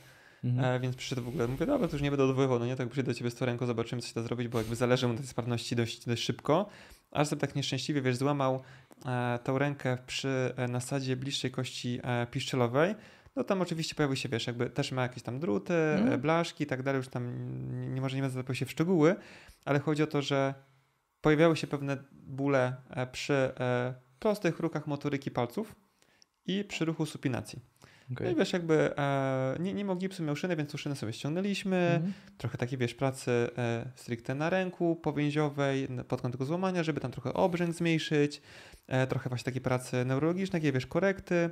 Mhm. E, więc przyszedł w ogóle, mówię, dobra, to już nie będę odwoływał, no nie, tak przyjdę do ciebie z tą ręką, zobaczymy, co się da zrobić, bo jakby zależy mu na tej sprawności dość, dość szybko. Aż sobie tak nieszczęśliwie, wiesz, złamał e, tą rękę przy e, nasadzie bliższej kości e, piszczelowej, no tam oczywiście pojawił się, wiesz, jakby też ma jakieś tam druty, e, mhm. blaszki i tak dalej, już tam nie, może nie będę się w szczegóły, ale chodzi o to, że pojawiały się pewne bóle e, przy prostych ruchach motoryki palców i przy ruchu supinacji. Okay. No i wiesz, jakby e, nie, nie mogli miał szyny, więc tu szynę sobie ściągnęliśmy. Mm -hmm. Trochę takiej, wiesz, pracy e, stricte na ręku, powięziowej, pod kątem tego złamania, żeby tam trochę obrzęk zmniejszyć. E, trochę właśnie takiej pracy neurologicznej, jakie wiesz, korekty,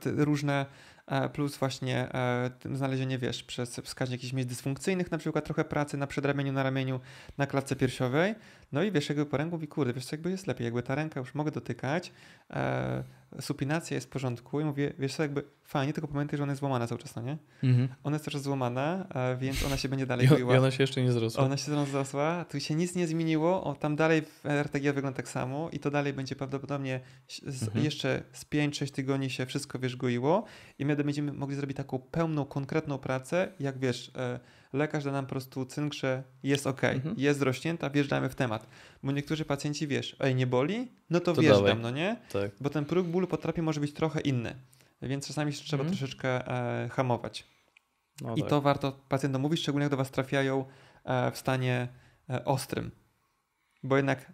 te, różne e, plus właśnie e, znalezienie, wiesz, przez wskaźnik jakichś miejsc dysfunkcyjnych, na przykład trochę pracy na przedramieniu, na ramieniu, na klatce piersiowej. No i wiesz, jakby po ręku mówi, kurde, wiesz jakby jest lepiej, jakby ta ręka już mogę dotykać, e, supinacja jest w porządku i mówię, wiesz co, jakby fajnie, tylko pamiętaj, że ona jest złamana cały czas, no nie? Mhm. Ona jest cały czas złamana, więc ona się będzie dalej biła. I ona się jeszcze nie zrosła. Ona się zrosła, tu się nic nie zmieniło, o, tam dalej RTG wygląda tak samo i to dalej będzie prawdopodobnie z, mhm. jeszcze z 5-6 tygodni się wszystko, wiesz, goiło i my będziemy mogli zrobić taką pełną, konkretną pracę, jak wiesz... Y lekarz da nam po prostu cynk, że jest ok, mhm. jest rośnięta, wjeżdżamy w temat. Bo niektórzy pacjenci wiesz, ej, nie boli? No to, to wjeżdżam, dawaj. no nie? Tak. Bo ten próg bólu potrafi może być trochę inny, więc czasami się trzeba mhm. troszeczkę e, hamować. No I tak. to warto pacjentom mówić, szczególnie jak do Was trafiają e, w stanie e, ostrym. Bo jednak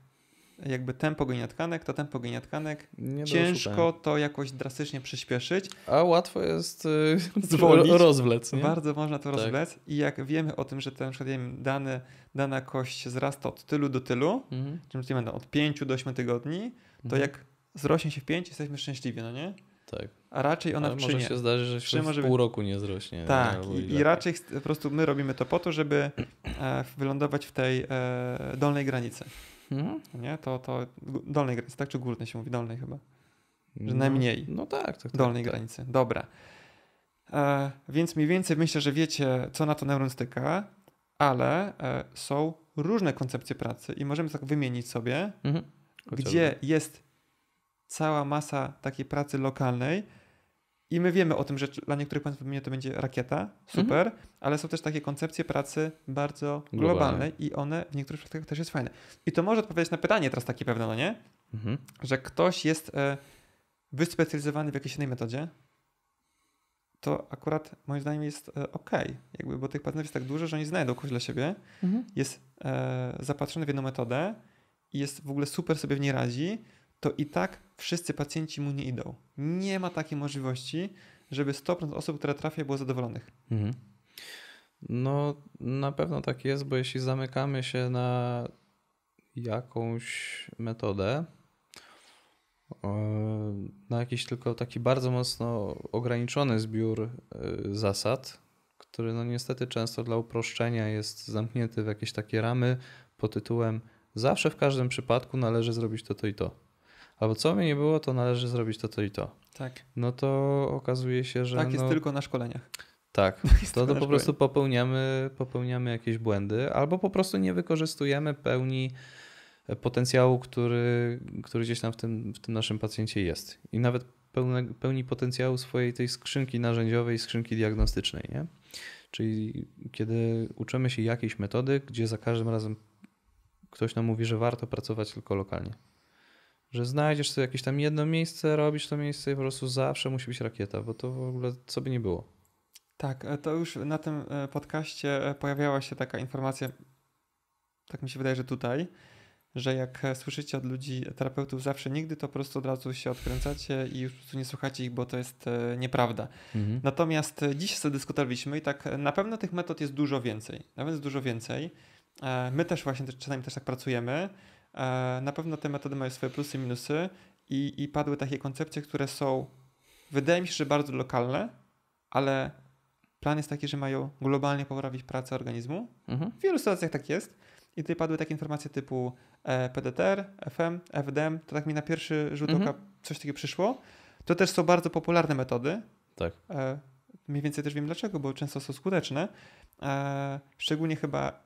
jakby tempo pogoniatkanek tkanek, to tempo pogoniatkanek tkanek nie ciężko to jakoś drastycznie przyspieszyć. A łatwo jest y, zwolnić. rozwlec. Nie? Bardzo można to tak. rozwlec i jak wiemy o tym, że ten, na przykład, dany, dana kość zrasta od tylu do tylu, mhm. czyli będą od 5 do 8 tygodni, to mhm. jak zrośnie się w 5, jesteśmy szczęśliwi, no nie? Tak. A raczej ona Ale w może się zdarzyć, że się w pół roku nie zrośnie. Tak, nie, i, i, raczej po prostu my robimy to po to, żeby e, wylądować w tej e, dolnej granicy. Hmm? Nie, to, to dolnej granicy, tak czy górnej się mówi? Dolnej chyba. Że no, najmniej. No tak, tak. tak dolnej tak. granicy. Dobra. E, więc mniej więcej myślę, że wiecie, co na to neurostyka, ale e, są różne koncepcje pracy i możemy tak wymienić sobie, mhm. gdzie jest cała masa takiej pracy lokalnej, i my wiemy o tym, że dla niektórych państw mnie to będzie rakieta, mhm. super, mhm. ale są też takie koncepcje pracy bardzo globalne. globalne i one w niektórych przypadkach też jest fajne. I to może odpowiadać na pytanie teraz takie pewne, no nie? Mhm. Że ktoś jest e, wyspecjalizowany w jakiejś innej metodzie, to akurat moim zdaniem jest e, ok, jakby, bo tych partnerów jest tak dużo, że oni znajdą kogoś dla siebie, mhm. jest e, zapatrzony w jedną metodę i jest w ogóle super sobie w niej radzi, to i tak wszyscy pacjenci mu nie idą. Nie ma takiej możliwości, żeby 100% osób, które trafia, było zadowolonych. Mhm. No, na pewno tak jest, bo jeśli zamykamy się na jakąś metodę, e, na jakiś tylko taki bardzo mocno ograniczony zbiór e, zasad, który no niestety często dla uproszczenia jest zamknięty w jakieś takie ramy pod tytułem zawsze w każdym przypadku należy zrobić to, to i to albo co by nie było, to należy zrobić to, to i to. Tak. No to okazuje się, że. Tak jest no, tylko na szkoleniach. Tak, to, to po prostu popełniamy, popełniamy jakieś błędy, albo po prostu nie wykorzystujemy pełni e, potencjału, który, który gdzieś tam w tym, w tym naszym pacjencie jest. I nawet pełne, pełni potencjału swojej tej skrzynki narzędziowej, skrzynki diagnostycznej. Nie? Czyli kiedy uczymy się jakiejś metody, gdzie za każdym razem ktoś nam mówi, że warto pracować tylko lokalnie że znajdziesz sobie jakieś tam jedno miejsce, robisz to miejsce i po prostu zawsze musi być rakieta, bo to w ogóle co by nie było. Tak, e, to już na tym e, podcaście e, pojawiała się taka informacja, tak mi się wydaje, że tutaj, że jak słyszycie od ludzi, terapeutów zawsze nigdy, to po prostu od razu się odkręcacie i już po prostu nie słuchacie ich, bo to jest nieprawda. Mhm. Natomiast dziś sobie dyskutowaliśmy i tak na pewno tych metod jest dużo więcej, nawet dużo więcej. My też właśnie czasami też tak pracujemy. E, na pewno te metody mają swoje plusy i minusy i, i padły takie koncepcje, które są, wydaje mi się, że bardzo lokalne, ale plan jest taki, że mają globalnie poprawić pracę organizmu. Mhm. W wielu sytuacjach tak jest. I tutaj padły takie informacje typu e, PDTR, FM, FDM. To tak mi na pierwszy rzut mhm. oka coś takiego przyszło. To też są bardzo popularne metody. Tak. E, mniej więcej też wiem dlaczego, bo często są skuteczne. Szczególnie chyba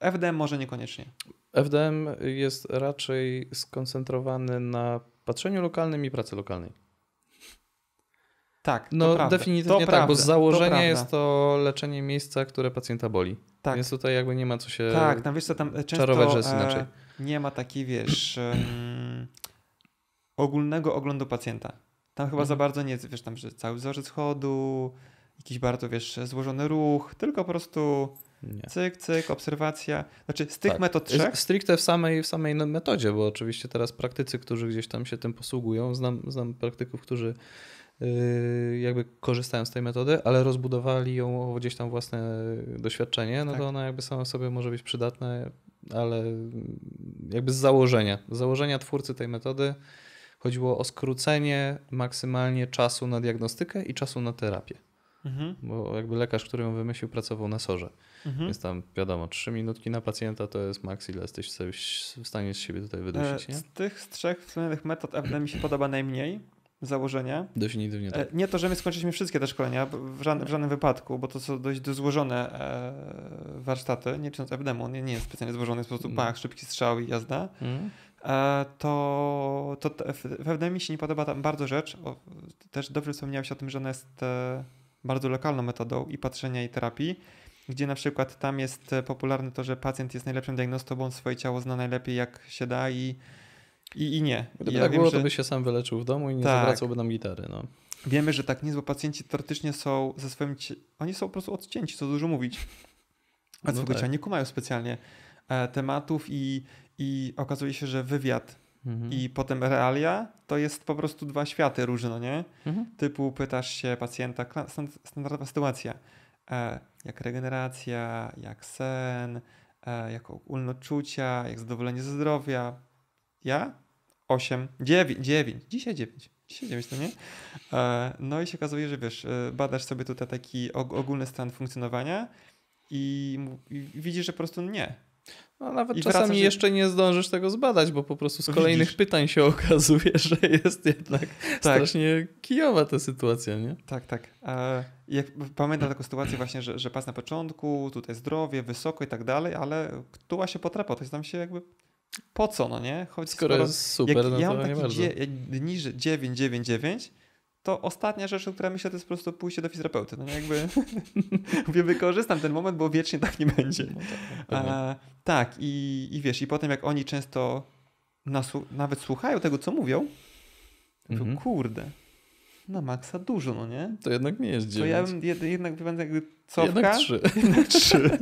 FDM może niekoniecznie. FDM jest raczej skoncentrowany na patrzeniu lokalnym i pracy lokalnej. Tak, no prawda. definitywnie to tak, prawda. bo z założenia to jest to leczenie miejsca, które pacjenta boli. Tak. Więc tutaj jakby nie ma co się tak, tam, no wiesz, co, tam e, często, czarować, że jest e, inaczej. nie ma takiej, wiesz, ogólnego oglądu pacjenta. Tam chyba mhm. za bardzo nie jest, wiesz, tam że cały wzorzec chodu, jakiś bardzo, wiesz, złożony ruch, tylko po prostu nie. Cyk, cyk, obserwacja. Znaczy z tych tak. metod trzech. Stricte w samej, w samej no, metodzie, bo oczywiście teraz praktycy, którzy gdzieś tam się tym posługują, znam, znam praktyków, którzy yy, jakby korzystają z tej metody, ale rozbudowali ją gdzieś tam własne doświadczenie, no tak. to ona jakby sama sobie może być przydatna, ale jakby z założenia, z założenia twórcy tej metody chodziło o skrócenie maksymalnie czasu na diagnostykę i czasu na terapię. Mhm. Bo jakby lekarz, który ją wymyślił, pracował na sorze. Mhm. Więc tam wiadomo, 3 minutki na pacjenta to jest maks, ile jesteś w stanie z siebie tutaj wydusić. Nie? E, z tych z trzech wspomnianych metod FD mi się podoba najmniej założenie. nie e, tak. Nie to, że my skończyliśmy wszystkie te szkolenia, w, żadnym, w żadnym wypadku, bo to są dość złożone e, warsztaty, nie licząc fdm on nie, nie jest specjalnie złożony, jest po prostu pach, szybki strzał i jazda. Mm. To, to w FDM mi się nie podoba tam bardzo rzecz, też dobrze wspomniałeś o tym, że ona jest bardzo lokalną metodą i patrzenia i terapii gdzie na przykład tam jest e, popularne to, że pacjent jest najlepszym diagnostą, bo on swoje ciało zna najlepiej jak się da i, i, i nie. Gdyby ja tak wiem, było, że... to by się sam wyleczył w domu i nie tak. zawracałby nam gitary. No. Wiemy, że tak nie jest, bo pacjenci teoretycznie są ze swoim... Oni są po prostu odcięci, co dużo mówić. No A no swego tak. ciała nie kumają specjalnie e, tematów i, i okazuje się, że wywiad mhm. i potem realia to jest po prostu dwa światy różne, no nie? Mhm. Typu pytasz się pacjenta, standardowa sytuacja E, jak regeneracja, jak sen, e, jak ogólne odczucia, jak zadowolenie ze zdrowia. Ja 8, 9, 9, dzisiaj 9. Dzisiaj 9 to nie? E, no i się okazuje, że wiesz, badasz sobie tutaj taki ogólny stan funkcjonowania i, i widzisz, że po prostu nie no, nawet I czasami jeszcze nie zdążysz tego zbadać, bo po prostu z kolejnych Widzisz. pytań się okazuje, że jest jednak tak. strasznie kijowa ta sytuacja, nie? Tak, tak. E, jak, pamiętam taką sytuację właśnie, że, że pas na początku, tutaj zdrowie, wysoko i tak dalej, ale tuła się potrapa, to jest tam się jakby po co, no nie? Choć skoro, skoro jest super, jak, no ja mam to nie bardzo. Dzie, dni, że 9, 9, 9, to ostatnia rzecz, o której myślę, to jest po prostu pójście do fizjoterapeuty. No jakby mówię, wykorzystam ten moment, bo wiecznie tak nie będzie. No tak, no. A, tak, i, i wiesz, i potem jak oni często nasu- nawet słuchają tego, co mówią, mhm. to kurde, na maksa dużo, no nie? To jednak nie jest dziewięć. To ja bym jed- jednak, jednak jakby cofka. Jednak trzy. jednak trzy.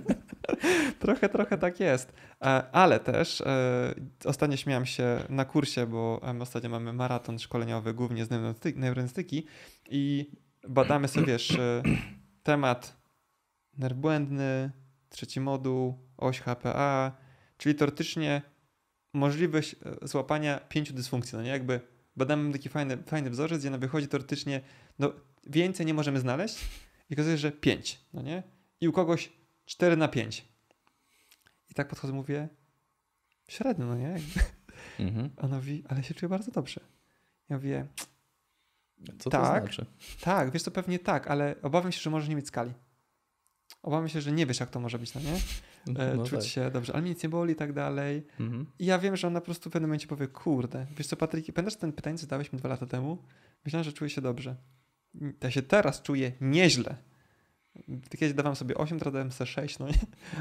trochę, trochę tak jest. E, ale też e, ostatnio śmiałam się na kursie, bo ostatnio mamy maraton szkoleniowy głównie z neurostyki i badamy sobie wiesz, e, temat nerw błędny, trzeci moduł, oś HPA, czyli teoretycznie możliwość złapania pięciu dysfunkcji. No nie jakby badamy taki fajny, fajny wzorzec, gdzie na wychodzi teoretycznie, no więcej nie możemy znaleźć i okazuje się, że pięć, no nie? I u kogoś 4 na 5. I tak podchodzę, mówię, średnio, no nie? Mhm. Ona mówi, ale się czuję bardzo dobrze. Ja mówię, co tak, to znaczy? Tak, wiesz to pewnie tak, ale obawiam się, że może nie mieć skali. Obawiam się, że nie wiesz, jak to może być, no nie? E, no czuć tak. się dobrze, ale mnie nic nie boli i tak dalej. Mhm. I ja wiem, że ona po prostu w pewnym momencie powie, kurde, wiesz co, Patryk, pamiętasz ten pytanie, co dałeś mi dwa lata temu? Myślałem, że czuję się dobrze. Ja się teraz czuję nieźle. Kiedyś dawałem sobie 8, teraz dałem sobie 6, no nie?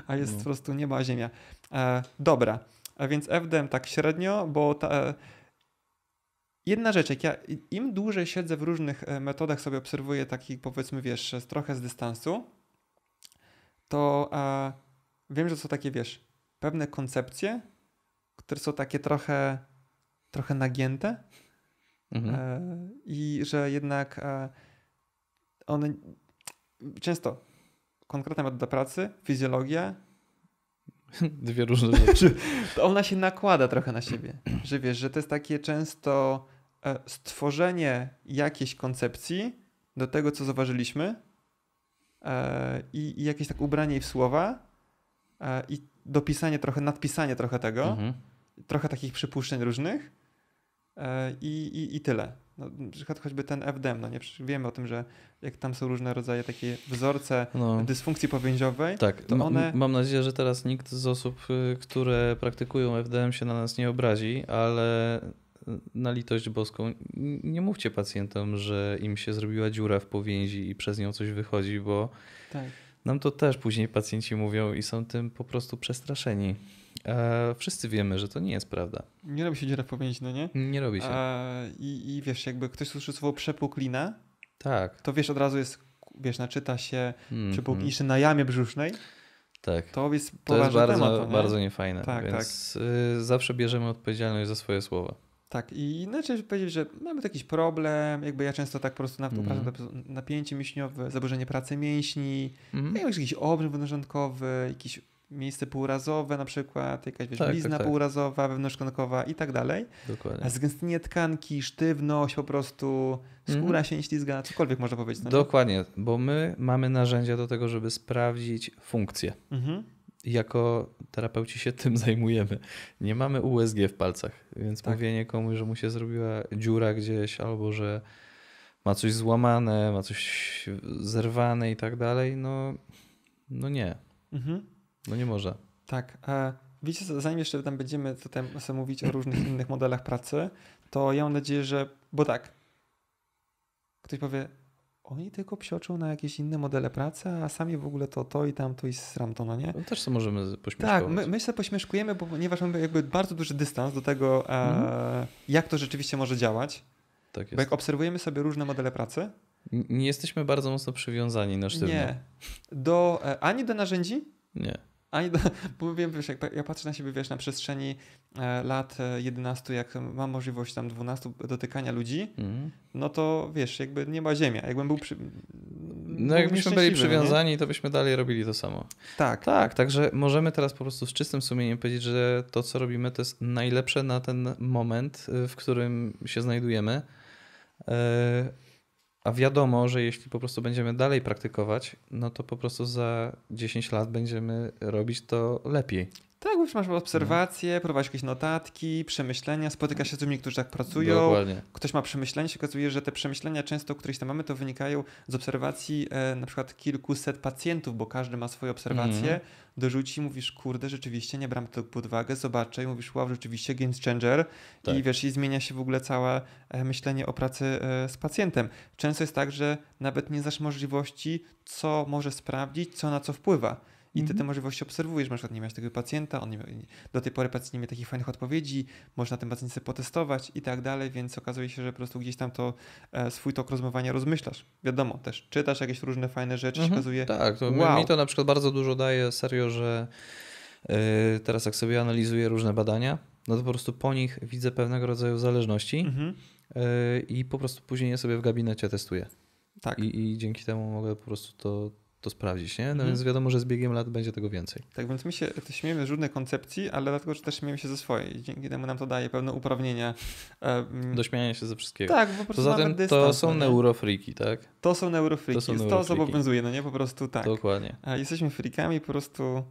A jest no. po prostu nieba, ziemia. E, dobra, a e, więc FDM tak średnio, bo ta, e, jedna rzecz, jak ja im dłużej siedzę w różnych e, metodach, sobie obserwuję taki powiedzmy, wiesz, trochę z dystansu, to e, wiem, że są takie, wiesz, pewne koncepcje, które są takie trochę, trochę nagięte mhm. e, i że jednak e, one często konkretna metoda pracy, fizjologia. Dwie różne rzeczy. To ona się nakłada trochę na siebie. Że wiesz, że to jest takie często e, stworzenie jakiejś koncepcji do tego, co zauważyliśmy e, i, jakieś tak ubranie jej w słowa e, i dopisanie trochę, nadpisanie trochę tego, mhm. trochę takich przypuszczeń różnych i, i, i tyle no, choćby ten FDM, no nie wiemy o tym, że jak tam są różne rodzaje takie wzorce no. dysfunkcji powięziowej, tak. to one... mam nadzieję, że teraz nikt z osób, y, które praktykują FDM się na nas nie obrazi, ale y, na litość boską, nie mówcie pacjentom, że im się zrobiła dziura w powięzi i przez nią coś wychodzi, bo tak. nam to też później pacjenci mówią i są tym po prostu przestraszeni. E, wszyscy wiemy, że to nie jest prawda. Nie robi się dziura w pamięci, no nie? Nie robi się. E, i, I wiesz, jakby ktoś słyszy słowo przepuklina, tak. to wiesz, od razu jest, wiesz, naczyta się mm, przepukliszy na jamie brzusznej. Tak. To jest, to jest bardzo, temat, no nie? bardzo niefajne. Tak, więc tak. Y, zawsze bierzemy odpowiedzialność za swoje słowa. Tak, i inaczej powiedzieć, że mamy jakiś problem, jakby ja często tak po prostu na mm. napięcie mięśniowe, zaburzenie pracy mięśni, mm. jakiś obrzęk wnętrzonkowy, jakiś miejsce półrazowe, na przykład jakaś wiesz, tak, blizna tak, tak. półrazowa, wewnątrztkankowa i tak dalej. Dokładnie. A zgęstnienie tkanki, sztywność, po prostu skóra mm. się nie ślizga, cokolwiek można powiedzieć. No Dokładnie, bo my mamy narzędzia do tego, żeby sprawdzić funkcję. Mhm. Jako terapeuci się tym zajmujemy. Nie mamy USG w palcach, więc tak. mówienie komuś, że mu się zrobiła dziura gdzieś albo że ma coś złamane, ma coś zerwane i tak dalej, no, no nie. Mhm. No nie może. Tak. E, wiecie, zanim jeszcze tam będziemy tutaj sobie mówić o różnych innych modelach pracy, to ja mam nadzieję, że. Bo tak. Ktoś powie, oni tylko psioczą na jakieś inne modele pracy, a sami w ogóle to, to i tamto i sramto, no nie? No też co możemy tak, pośmieszkować. Tak, my, my się pośmieszkujemy, bo, ponieważ mamy jakby bardzo duży dystans do tego, mm-hmm. jak to rzeczywiście może działać. Tak jest. Bo jak obserwujemy sobie różne modele pracy... Nie jesteśmy bardzo mocno przywiązani na sztywno. Nie. Do, e, ani do narzędzi, nie. A do, bo wiem, wiesz, jak, ja patrzę na siebie, wiesz, na przestrzeni e, lat 11, e, jak mam możliwość tam 12 dotykania ludzi, mm. no to wiesz, jakby nie ma ziemia. Jakbym był przy, No jakbyśmy byli no przywiązani, nie? to byśmy dalej robili to samo. Tak. Tak, także możemy teraz po prostu z czystym sumieniem powiedzieć, że to, co robimy, to jest najlepsze na ten moment, e, w którym się znajdujemy. E, a wiadomo, że jeśli po prostu będziemy dalej praktykować, no to po prostu za 10 lat będziemy robić to lepiej. Tak, już masz obserwacje, no. Mhm. prowadzisz jakieś notatki, przemyślenia, spotyka się z ludźmi, którzy tak pracują. Dokładnie. Ktoś ma przemyślenia, się okazuje, że te przemyślenia często, któreś tam mamy, to wynikają z obserwacji e, na przykład kilkuset pacjentów, bo każdy ma swoje obserwacje. Mm. Dorzuci, mówisz, kurde, rzeczywiście nie bram tego pod uwagę, zobaczę i mówisz, wow, rzeczywiście game changer. Tak. I wiesz, i zmienia się w ogóle całe e, myślenie o pracy e, z pacjentem. Często jest tak, że nawet nie znasz możliwości, co może sprawdzić, co na co wpływa. I ty te, te mhm. możliwości obserwujesz, masz nie miałeś tego pacjenta, on nie, do tej pory pacjent nie miał takich fajnych odpowiedzi, można tym pacjentem potestować i tak dalej, więc okazuje się, że po prostu gdzieś tam to e, swój tok rozmowania rozmyślasz. Wiadomo, też czytasz jakieś różne fajne rzeczy, mm się okazuje. Tak, to wow. mi to na przykład bardzo dużo daje, serio, że e, teraz jak sobie analizuję różne badania, no to po prostu po nich widzę pewnego rodzaju zależności mhm. e, i po prostu później je sobie w gabinecie testuję. Tak. I, I dzięki temu mogę po prostu to to sprawdzić, nie? No mhm. więc wiadomo, że z biegiem lat będzie tego więcej. Tak, więc my się to śmiejemy z różnych koncepcji, ale dlatego, że też śmiejemy się ze swojej. Dzięki temu nam to daje pewne uprawnienia. Um, Do śmiania się ze wszystkiego. Tak, po prostu Poza tym dystans, to są no nie? neurofriki, tak? To są neurofriki. To, są neurofriki. to zobowiązuje, no nie? Po prostu tak. Dokładnie. E, jesteśmy frikami, po prostu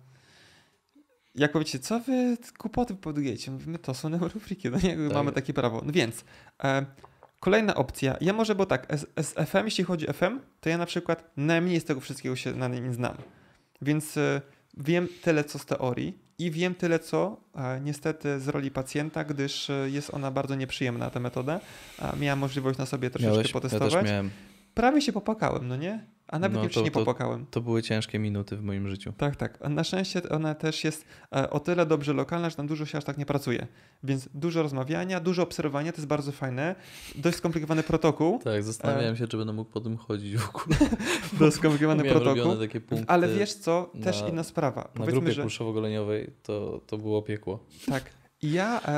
jak powiecie, co wy kłopoty podujecie? Mówimy, to są neurofriki, no nie? Tak. Mamy takie prawo. No więc... E, Kolejna opcja, ja może, bo tak, z, z FM, jeśli chodzi o FM, to ja na przykład najmniej z tego wszystkiego się na nim znam. Więc y, wiem tyle, co z teorii i wiem tyle, co y, niestety z roli pacjenta, gdyż y, jest ona bardzo nieprzyjemna, ta metoda. A miałem możliwość na sobie troszeczkę Miałeś, potestować. Ja Prawie się popakałem, no nie? A nawet no, już to, nie popłakałem. To, to, były ciężkie minuty w moim życiu. Tak, tak. Na szczęście ona też jest e, o tyle dobrze lokalna, że tam dużo się aż tak nie pracuje. Więc dużo rozmawiania, dużo obserwowania, to jest bardzo fajne. Dość skomplikowany protokół. Tak, zastanawiałem e... się, czy będę mógł po tym chodzić w ogóle. Dość skomplikowany protokół. Takie punkty Ale wiesz co, też na, inna sprawa. Powiedzmy, na grupie kurszowo-goleniowej to, to było piekło. Tak. I ja e,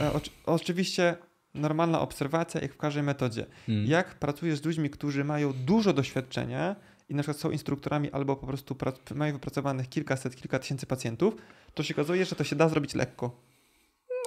e, oczywiście normalna obserwacja, jak w każdej metodzie. Hmm. Jak pracujesz z ludźmi, którzy mają dużo doświadczenia i na przykład są instruktorami albo po prostu mają wypracowanych kilkaset, kilka tysięcy pacjentów, to się okazuje, że to się da zrobić lekko.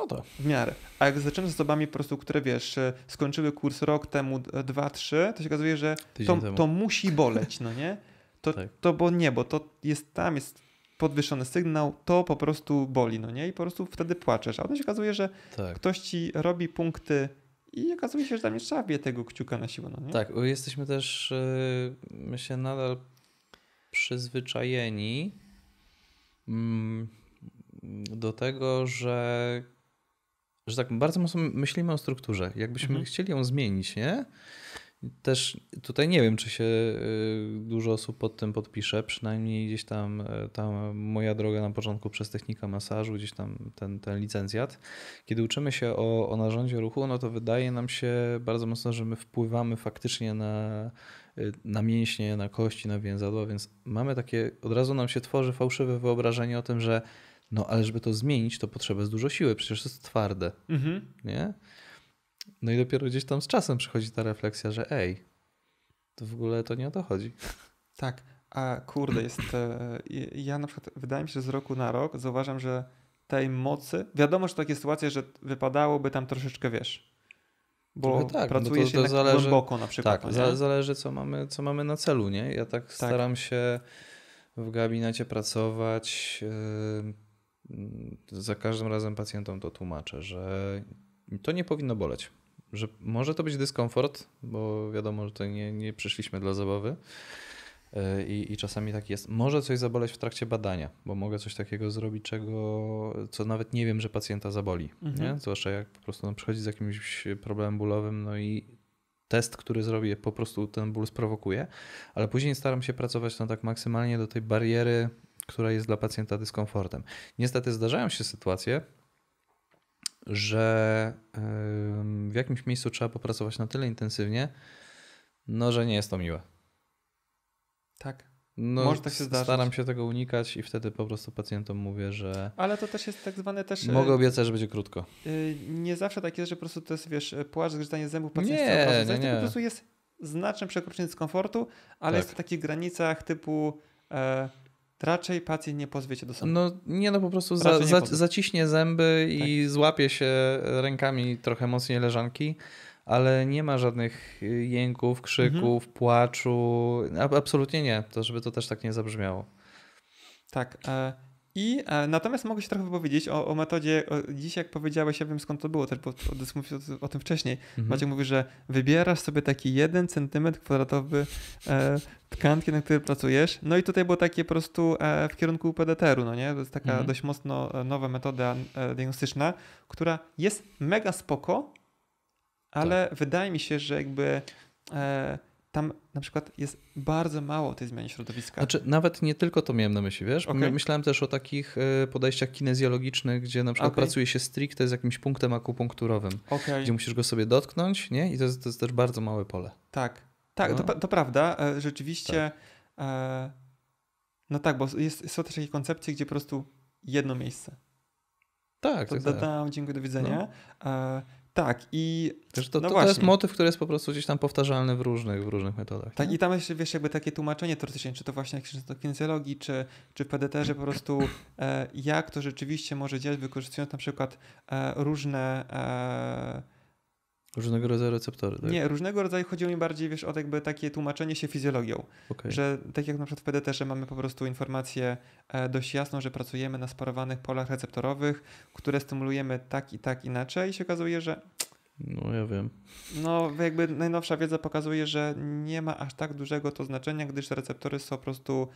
No to. Tak. W miarę. A jak zaczynam z osobami po prostu, które wiesz, e, skończyły kurs rok temu, dwa, trzy, to się okazuje, że to, to, musi boleć, no nie? To, tak. to bo nie, bo to jest tam, jest podwyższony sygnał, to po prostu boli, no nie? I po prostu wtedy płaczesz. A potem się okazuje, że tak. ktoś ci robi punkty i okazuje się, że tam jeszcze bije tego kciuka na siłę, no nie? Tak, jesteśmy też, y, my się nadal przyzwyczajeni mm, do tego, że, że tak bardzo mocno myślimy o strukturze. Jakbyśmy mhm. chcieli ją zmienić, nie? Też tutaj nie wiem, czy się y, dużo osób pod tym podpisze, przynajmniej gdzieś tam y, ta moja droga na początku przez technika masażu, gdzieś tam ten, ten licencjat. Kiedy uczymy się o, o narządzie ruchu, no to wydaje nam się bardzo mocno, że my wpływamy faktycznie na, y, na mięśnie, na kości, na więzadła, więc mamy takie, od razu nam się tworzy fałszywe wyobrażenie o tym, że no ale żeby to zmienić, to potrzeba jest dużo siły, przecież to jest twarde, mhm. nie? No i dopiero gdzieś tam z czasem przychodzi ta refleksja, że ej, to w ogóle to nie o to chodzi. Tak, a kurde, jest. E, ja na przykład wydaje mi się, że z roku na rok zauważam, że tej mocy. Wiadomo, że takie sytuacje, że wypadałoby tam troszeczkę wiesz. Bo tak, no to, tak zależy, głęboko na przykład. Tak, no, zależy co mamy, co mamy na celu, nie? Ja tak, tak. staram się w gabinecie pracować. Yy, za każdym razem pacjentom to tłumaczę, że to nie powinno boleć że może to być dyskomfort, bo wiadomo, że to nie, nie przyszliśmy dla zabawy. E, I, I czasami tak jest. Może coś zaboleć w trakcie badania, bo mogę coś takiego zrobić, czego, co nawet nie wiem, że pacjenta zaboli. Mhm. Nie? Zwłaszcza jak po prostu on przychodzi z jakimś problemem bólowym, no i test, który zrobię, po prostu ten ból sprowokuje. Ale później staram się pracować no, tak maksymalnie do tej bariery, która jest dla pacjenta dyskomfortem. Niestety zdarzają się sytuacje, że w jakimś miejscu trzeba popracować na tyle intensywnie, no że nie jest to miłe. Tak. No, Może tak się zdarzyć. Staram się tego unikać i wtedy po prostu pacjentom mówię, że. Ale to też jest tak zwane też. E, mogę obiecać, że będzie krótko. E, nie zawsze tak jest, że po prostu to jest, wiesz, płacz, gryzanie zębów pacjenta. Nie, nie, nie. To po prostu jest znaczne przekroczenie dyskomfortu, ale tak. jest w takich granicach typu. E, Raczej pacjent nie pozwie się do sądu. No nie, no po prostu za, za, zaciśnie zęby tak. i złapie się rękami trochę mocniej leżanki, ale nie ma żadnych y, jęków, krzyków, mhm. płaczu. Absolutnie nie, to żeby to też tak nie zabrzmiało. Tak. E i e, natomiast mogę się trochę powiedzieć o, o metodzie, o, dziś jak powiedziałeś, ja wiem skąd to było, też bo mówił o, o, tym wcześniej. Mhm. Maciek mówi, że wybierasz sobie taki jeden centymetr kwadratowy e, tkanki, na której pracujesz. No i tutaj było takie po prostu e, w kierunku pdt u no nie? To jest taka mhm. dość mocno e, nowa metoda e, diagnostyczna, która jest mega spoko, ale tak. wydaje mi się, że jakby e, tam na przykład jest bardzo mało tej zmiany środowiska. Znaczy, nawet nie tylko to miałem na myśli, wiesz? Okay. Myślałem też o takich e, podejściach kinezjologicznych, gdzie na przykład okay. pracuje się stricte z jakimś punktem akupunkturowym, okay. gdzie musisz go sobie dotknąć, nie? I to jest, to jest też bardzo małe pole. Tak, tak, no. to, to, prawda. E, rzeczywiście, tak. no tak, bo jest, są też takie koncepcje, gdzie po prostu jedno miejsce. Tak, to tak, tak. dziękuję, do widzenia. No. Tak i... to, no to, to, jest motyw, który jest po prostu gdzieś tam powtarzalny w różnych, w różnych metodach. Tak nie? i tam jeszcze wiesz jakby takie tłumaczenie teoretycznie, czy to właśnie jak kinezjologii, czy, czy w PDT-ze po prostu e, jak to rzeczywiście może działać wykorzystując na przykład e, różne... E, Różnego rodzaju receptory, tak? Nie, różnego rodzaju chodziło mi bardziej, wiesz, o jakby takie tłumaczenie się fizjologią. Okay. Że tak jak na przykład w pdt mamy po prostu informację e, dość jasną, że pracujemy na sparowanych polach receptorowych, które stymulujemy tak i tak inaczej i się okazuje, że no ja wiem. No jakby najnowsza wiedza pokazuje, że nie ma aż tak dużego to znaczenia, gdyż te receptory są po prostu...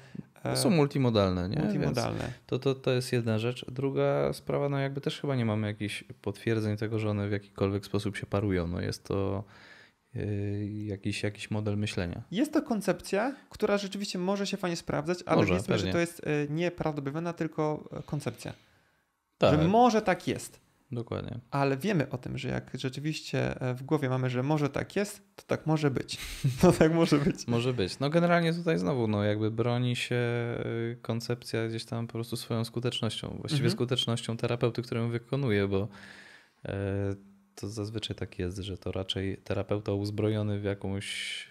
E... są multimodalne, nie? Multimodalne. to, to, to jest jedna rzecz. Druga sprawa, no jakby też chyba nie mamy jakichś potwierdzeń tego, że one w jakikolwiek sposób się parują. No jest to e, jakiś, jakiś model myślenia. Jest to koncepcja, która rzeczywiście może się fajnie sprawdzać, ale może, powiedzmy, pewnie. że to jest e, nieprawdopodobna tylko e, koncepcja. Tak. Że może tak jest. Dokładnie. Ale wiemy o tym, że jak rzeczywiście e, w głowie mamy, że może tak jest, to tak może być. No tak może być. może być. No generalnie tutaj znowu, no jakby broni się e, koncepcja gdzieś tam po prostu swoją skutecznością, właściwie mhm. skutecznością terapeuty, którą wykonuje, bo e, to zazwyczaj tak jest, że to raczej terapeuta uzbrojony w jakąś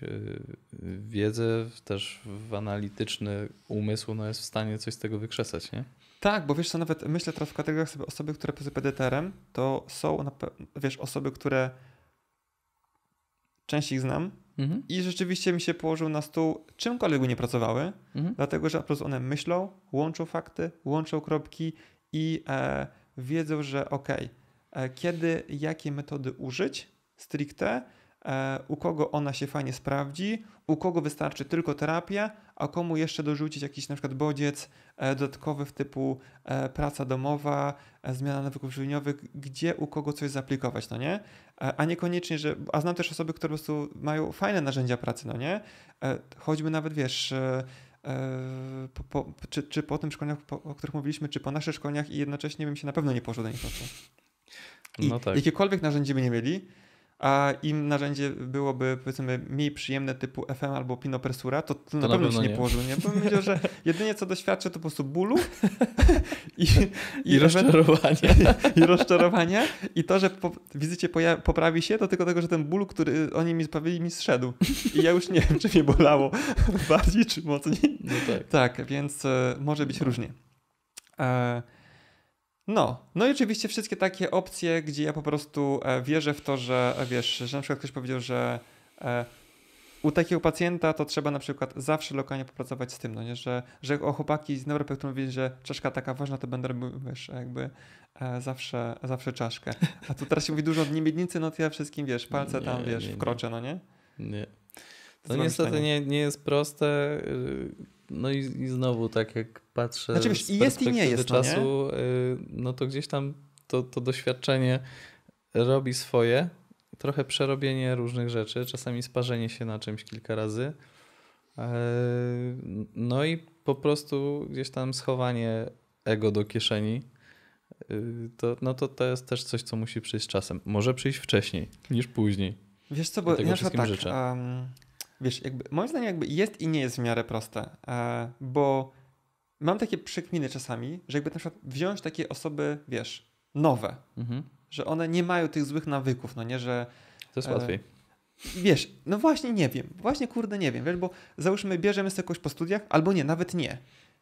wiedzę, też w analityczny umysł, no jest w stanie coś z tego wykrzesać, nie? Tak, bo wiesz co, nawet myślę teraz w kategoriach sobie osoby, które poza PDTR-em, to są, wiesz, osoby, które część ich znam mhm. i rzeczywiście mi się położył na stół, czymkolwiek by nie pracowały, mhm. dlatego, że po prostu one myślą, łączą fakty, łączą kropki i e, wiedzą, że ok, e, kiedy, jakie metody użyć stricte, E, u kogo ona się fajnie sprawdzi, u kogo wystarczy tylko terapia, a komu jeszcze dorzucić jakiś na przykład bodziec e, dodatkowy w typu e, praca domowa, zmiana nawyków żywieniowych, gdzie u kogo coś zaaplikować, no nie? A niekoniecznie, że... A znam też osoby, które po prostu mają fajne narzędzia pracy, no nie? Choćby nawet, wiesz... Po, po, czy, czy po tym szkoleniach, o których mówiliśmy, czy po naszych szkoleniach i jednocześnie bym się na pewno nie poszło do nich no tak. jakiekolwiek narzędzie by nie mieli, a im narzędzie byłoby powiedzmy mniej przyjemne typu FM albo pinopresura, to, to, to na, pewno, pewno się nie, położył. Nie? Bo myślę, że jedynie co doświadczę to po prostu bólu i, i, I rozczarowania. I, I, rozczarowania. I to, że po wizycie poprawi się, to tylko tego, że ten ból, który oni mi sprawili, mi zszedł. I ja już nie wiem, czy mnie bolało bardziej czy mocniej. No tak. tak. więc e, może być no. różnie. E no, no i oczywiście wszystkie takie opcje, gdzie ja po prostu e, wierzę w to, że e, wiesz, że na przykład ktoś powiedział, że e, u takiego pacjenta to trzeba na przykład zawsze lokalnie popracować z tym, no nie, że, że o chłopaki z neuropektrum wiedzieć, że czaszka taka ważna, to będę robił, wiesz, jakby e, zawsze, zawsze czaszkę. A tu teraz się mówi dużo o dni miednicy, no to ja wszystkim, wiesz, palce nie, tam, wiesz, nie, wkroczę, no nie? Nie. To niestety nie, nie jest proste. Y, no i, i znowu tak jak patrzę znaczy, wiesz, z jest i nie jest, czasu, no, nie? Y, no to gdzieś tam to, to doświadczenie robi swoje. Trochę przerobienie różnych rzeczy, czasami sparzenie się na czymś kilka razy. E, no i po prostu gdzieś tam schowanie ego do kieszeni, y, to, no to to jest też coś, co musi przyjść z czasem. Może przyjść wcześniej niż później. Wiesz co, bo ja wszystkim tak, um, wiesz, jakby moim zdaniem jakby jest i nie jest w miarę proste, e, bo mam takie przekminy czasami, że jakby na przykład wziąć takie osoby, wiesz, nowe, mhm. że one nie mają tych złych nawyków, no nie, że... To jest e, łatwiej. Wiesz, no właśnie nie wiem, właśnie kurde nie wiem, wiesz, bo załóżmy bierzemy sobie kogoś po studiach, albo nie, nawet nie.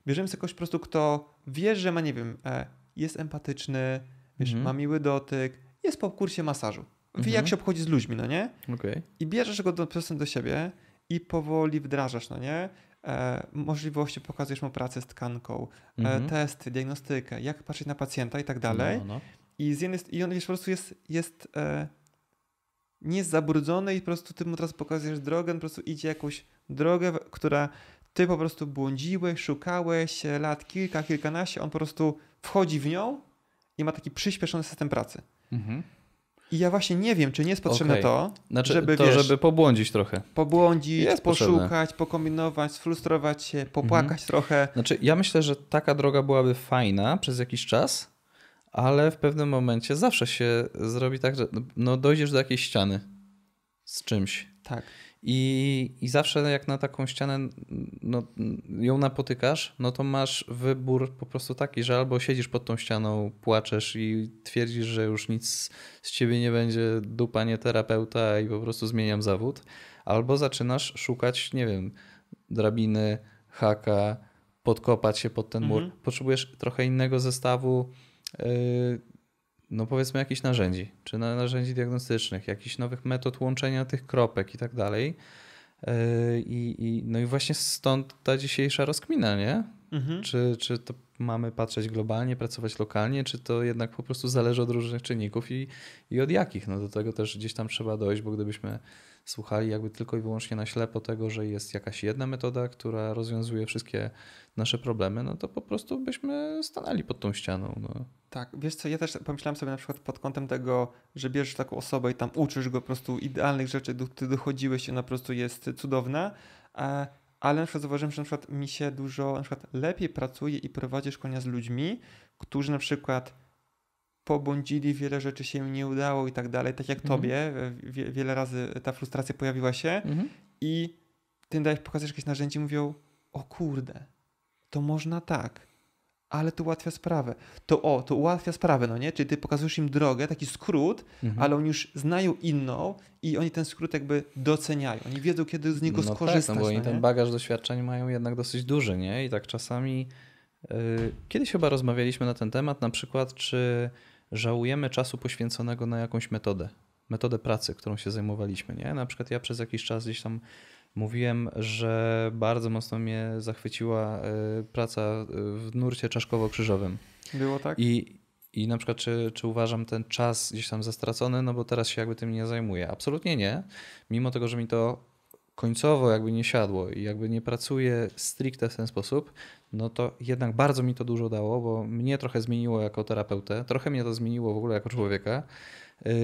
Bierzemy sobie kogoś po prostu, kto wie, że ma, nie wiem, e, jest empatyczny, wiesz, mhm. ma miły dotyk, jest po kursie masażu, wie jak mhm. się obchodzi z ludźmi, no nie? Okay. I bierzesz go do, do siebie i powoli wdrażasz, no nie? E, możliwości, pokazujesz mu pracę z tkanką, e, mhm. e, testy, diagnostykę, jak patrzeć na pacjenta i tak dalej. No, no. I, z jednej, I on wiesz, po prostu jest, jest e, nie i po prostu ty mu teraz pokazujesz drogę, on po prostu idzie jakąś drogę, która ty po prostu błądziłeś, szukałeś e, lat kilka, kilkanaście, on po prostu wchodzi w nią i ma taki przyspieszony system pracy. Mhm. I ja właśnie nie wiem, czy nie jest potrzebne okay. to, znaczy, żeby, to wiesz, żeby pobłądzić trochę. Pobłądzić, jest poszukać, potrzebne. pokombinować, sfrustrować się, popłakać mhm. trochę. Znaczy, ja myślę, że taka droga byłaby fajna przez jakiś czas, ale w pewnym momencie zawsze się zrobi tak, że no, no dojdziesz do jakiejś ściany z czymś. Tak. I, I zawsze jak na taką ścianę no, ją napotykasz, no to masz wybór po prostu taki, że albo siedzisz pod tą ścianą, płaczesz i twierdzisz, że już nic z ciebie nie będzie, dupa nie terapeuta i po prostu zmieniam zawód, albo zaczynasz szukać, nie wiem, drabiny, haka, podkopać się pod ten mur. Mhm. Potrzebujesz trochę innego zestawu. Yy, no powiedzmy jakichś narzędzi, czy narzędzi diagnostycznych, jakichś nowych metod łączenia tych kropek i tak dalej. Yy, I, i, no i właśnie stąd ta dzisiejsza rozkmina, nie? Mhm. Czy, czy to mamy patrzeć globalnie, pracować lokalnie, czy to jednak po prostu zależy od różnych czynników i, i od jakich? No do tego też gdzieś tam trzeba dojść, bo gdybyśmy słuchali jakby tylko i wyłącznie na ślepo tego, że jest jakaś jedna metoda, która rozwiązuje wszystkie nasze problemy, no to po prostu byśmy stanęli pod tą ścianą. No. Tak, wiesz co, ja też pomyślałem sobie na przykład pod kątem tego, że bierzesz taką osobę i tam uczysz go po prostu idealnych rzeczy, do których dochodziłeś i ona po prostu jest cudowna, e, ale na przykład zauważyłem, że na przykład mi się dużo na przykład lepiej pracuje i prowadzi szkolenia z ludźmi, którzy na przykład pobądzili, wiele rzeczy się nie udało i tak dalej. Tak jak mhm. tobie, e, wie, wiele razy ta frustracja pojawiła się mhm. i ty dajesz, pokazujesz jakieś narzędzie mówią, o kurde, to można tak, ale to ułatwia sprawę. To o, to ułatwia sprawę, no nie? Czyli ty pokazujesz im drogę, taki skrót, mhm. ale oni już znają inną i oni ten skrót jakby doceniają. Oni wiedzą, kiedy z niego no skorzystać. Tak, no bo oni no ten bagaż doświadczeń mają jednak dosyć duży, nie? I tak czasami... Y, kiedyś chyba rozmawialiśmy na ten temat, na przykład, czy żałujemy czasu poświęconego na jakąś metodę, metodę pracy, którą się zajmowaliśmy. Nie? Na przykład ja przez jakiś czas gdzieś tam mówiłem, że bardzo mocno mnie zachwyciła y, praca y, w nurcie czaszkowo-krzyżowym. Było tak? I, i na przykład, czy, czy uważam ten czas gdzieś tam za stracony, no bo teraz się jakby tym nie zajmuję? Absolutnie nie. Mimo tego, że mi to końcowo jakby nie siadło i jakby nie pracuję stricte w ten sposób, no to jednak bardzo mi to dużo dało, bo mnie trochę zmieniło jako terapeutę, trochę mnie to zmieniło w ogóle jako człowieka.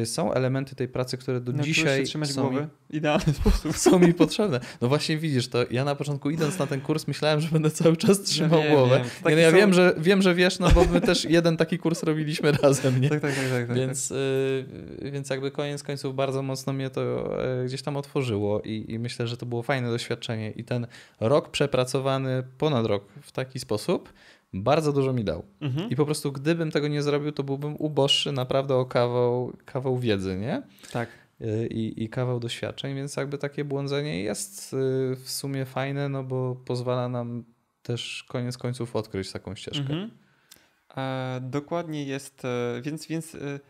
Y, są elementy tej pracy, które do no, dzisiaj są głowy. Mi, idealny sposób. są mi potrzebne. No właśnie widzisz, to ja na początku idąc na ten kurs myślałem, że będę cały czas trzymał wiem, głowę. Wiem. No ja są... wiem, że, wiem, że wiesz, no bo my też jeden taki kurs robiliśmy razem, nie? Tak, tak, tak. tak, tak, tak. więc, tak. Y, więc jakby koniec końców bardzo mocno mnie to y, gdzieś tam otworzyło i, i myślę, że to było fajne doświadczenie i ten rok przepracowany ponad rok w taki sposób, bardzo dużo mi dał. Mhm. I po prostu gdybym tego nie zrobił, to byłbym uboższy naprawdę o kawał, kawał wiedzy, nie? Tak. Y, I, I kawał doświadczeń, więc jakby takie błądzenie jest y, w sumie fajne, no bo pozwala nam też koniec końców odkryć taką ścieżkę. Mhm. E, dokładnie jest, e, więc, więc e,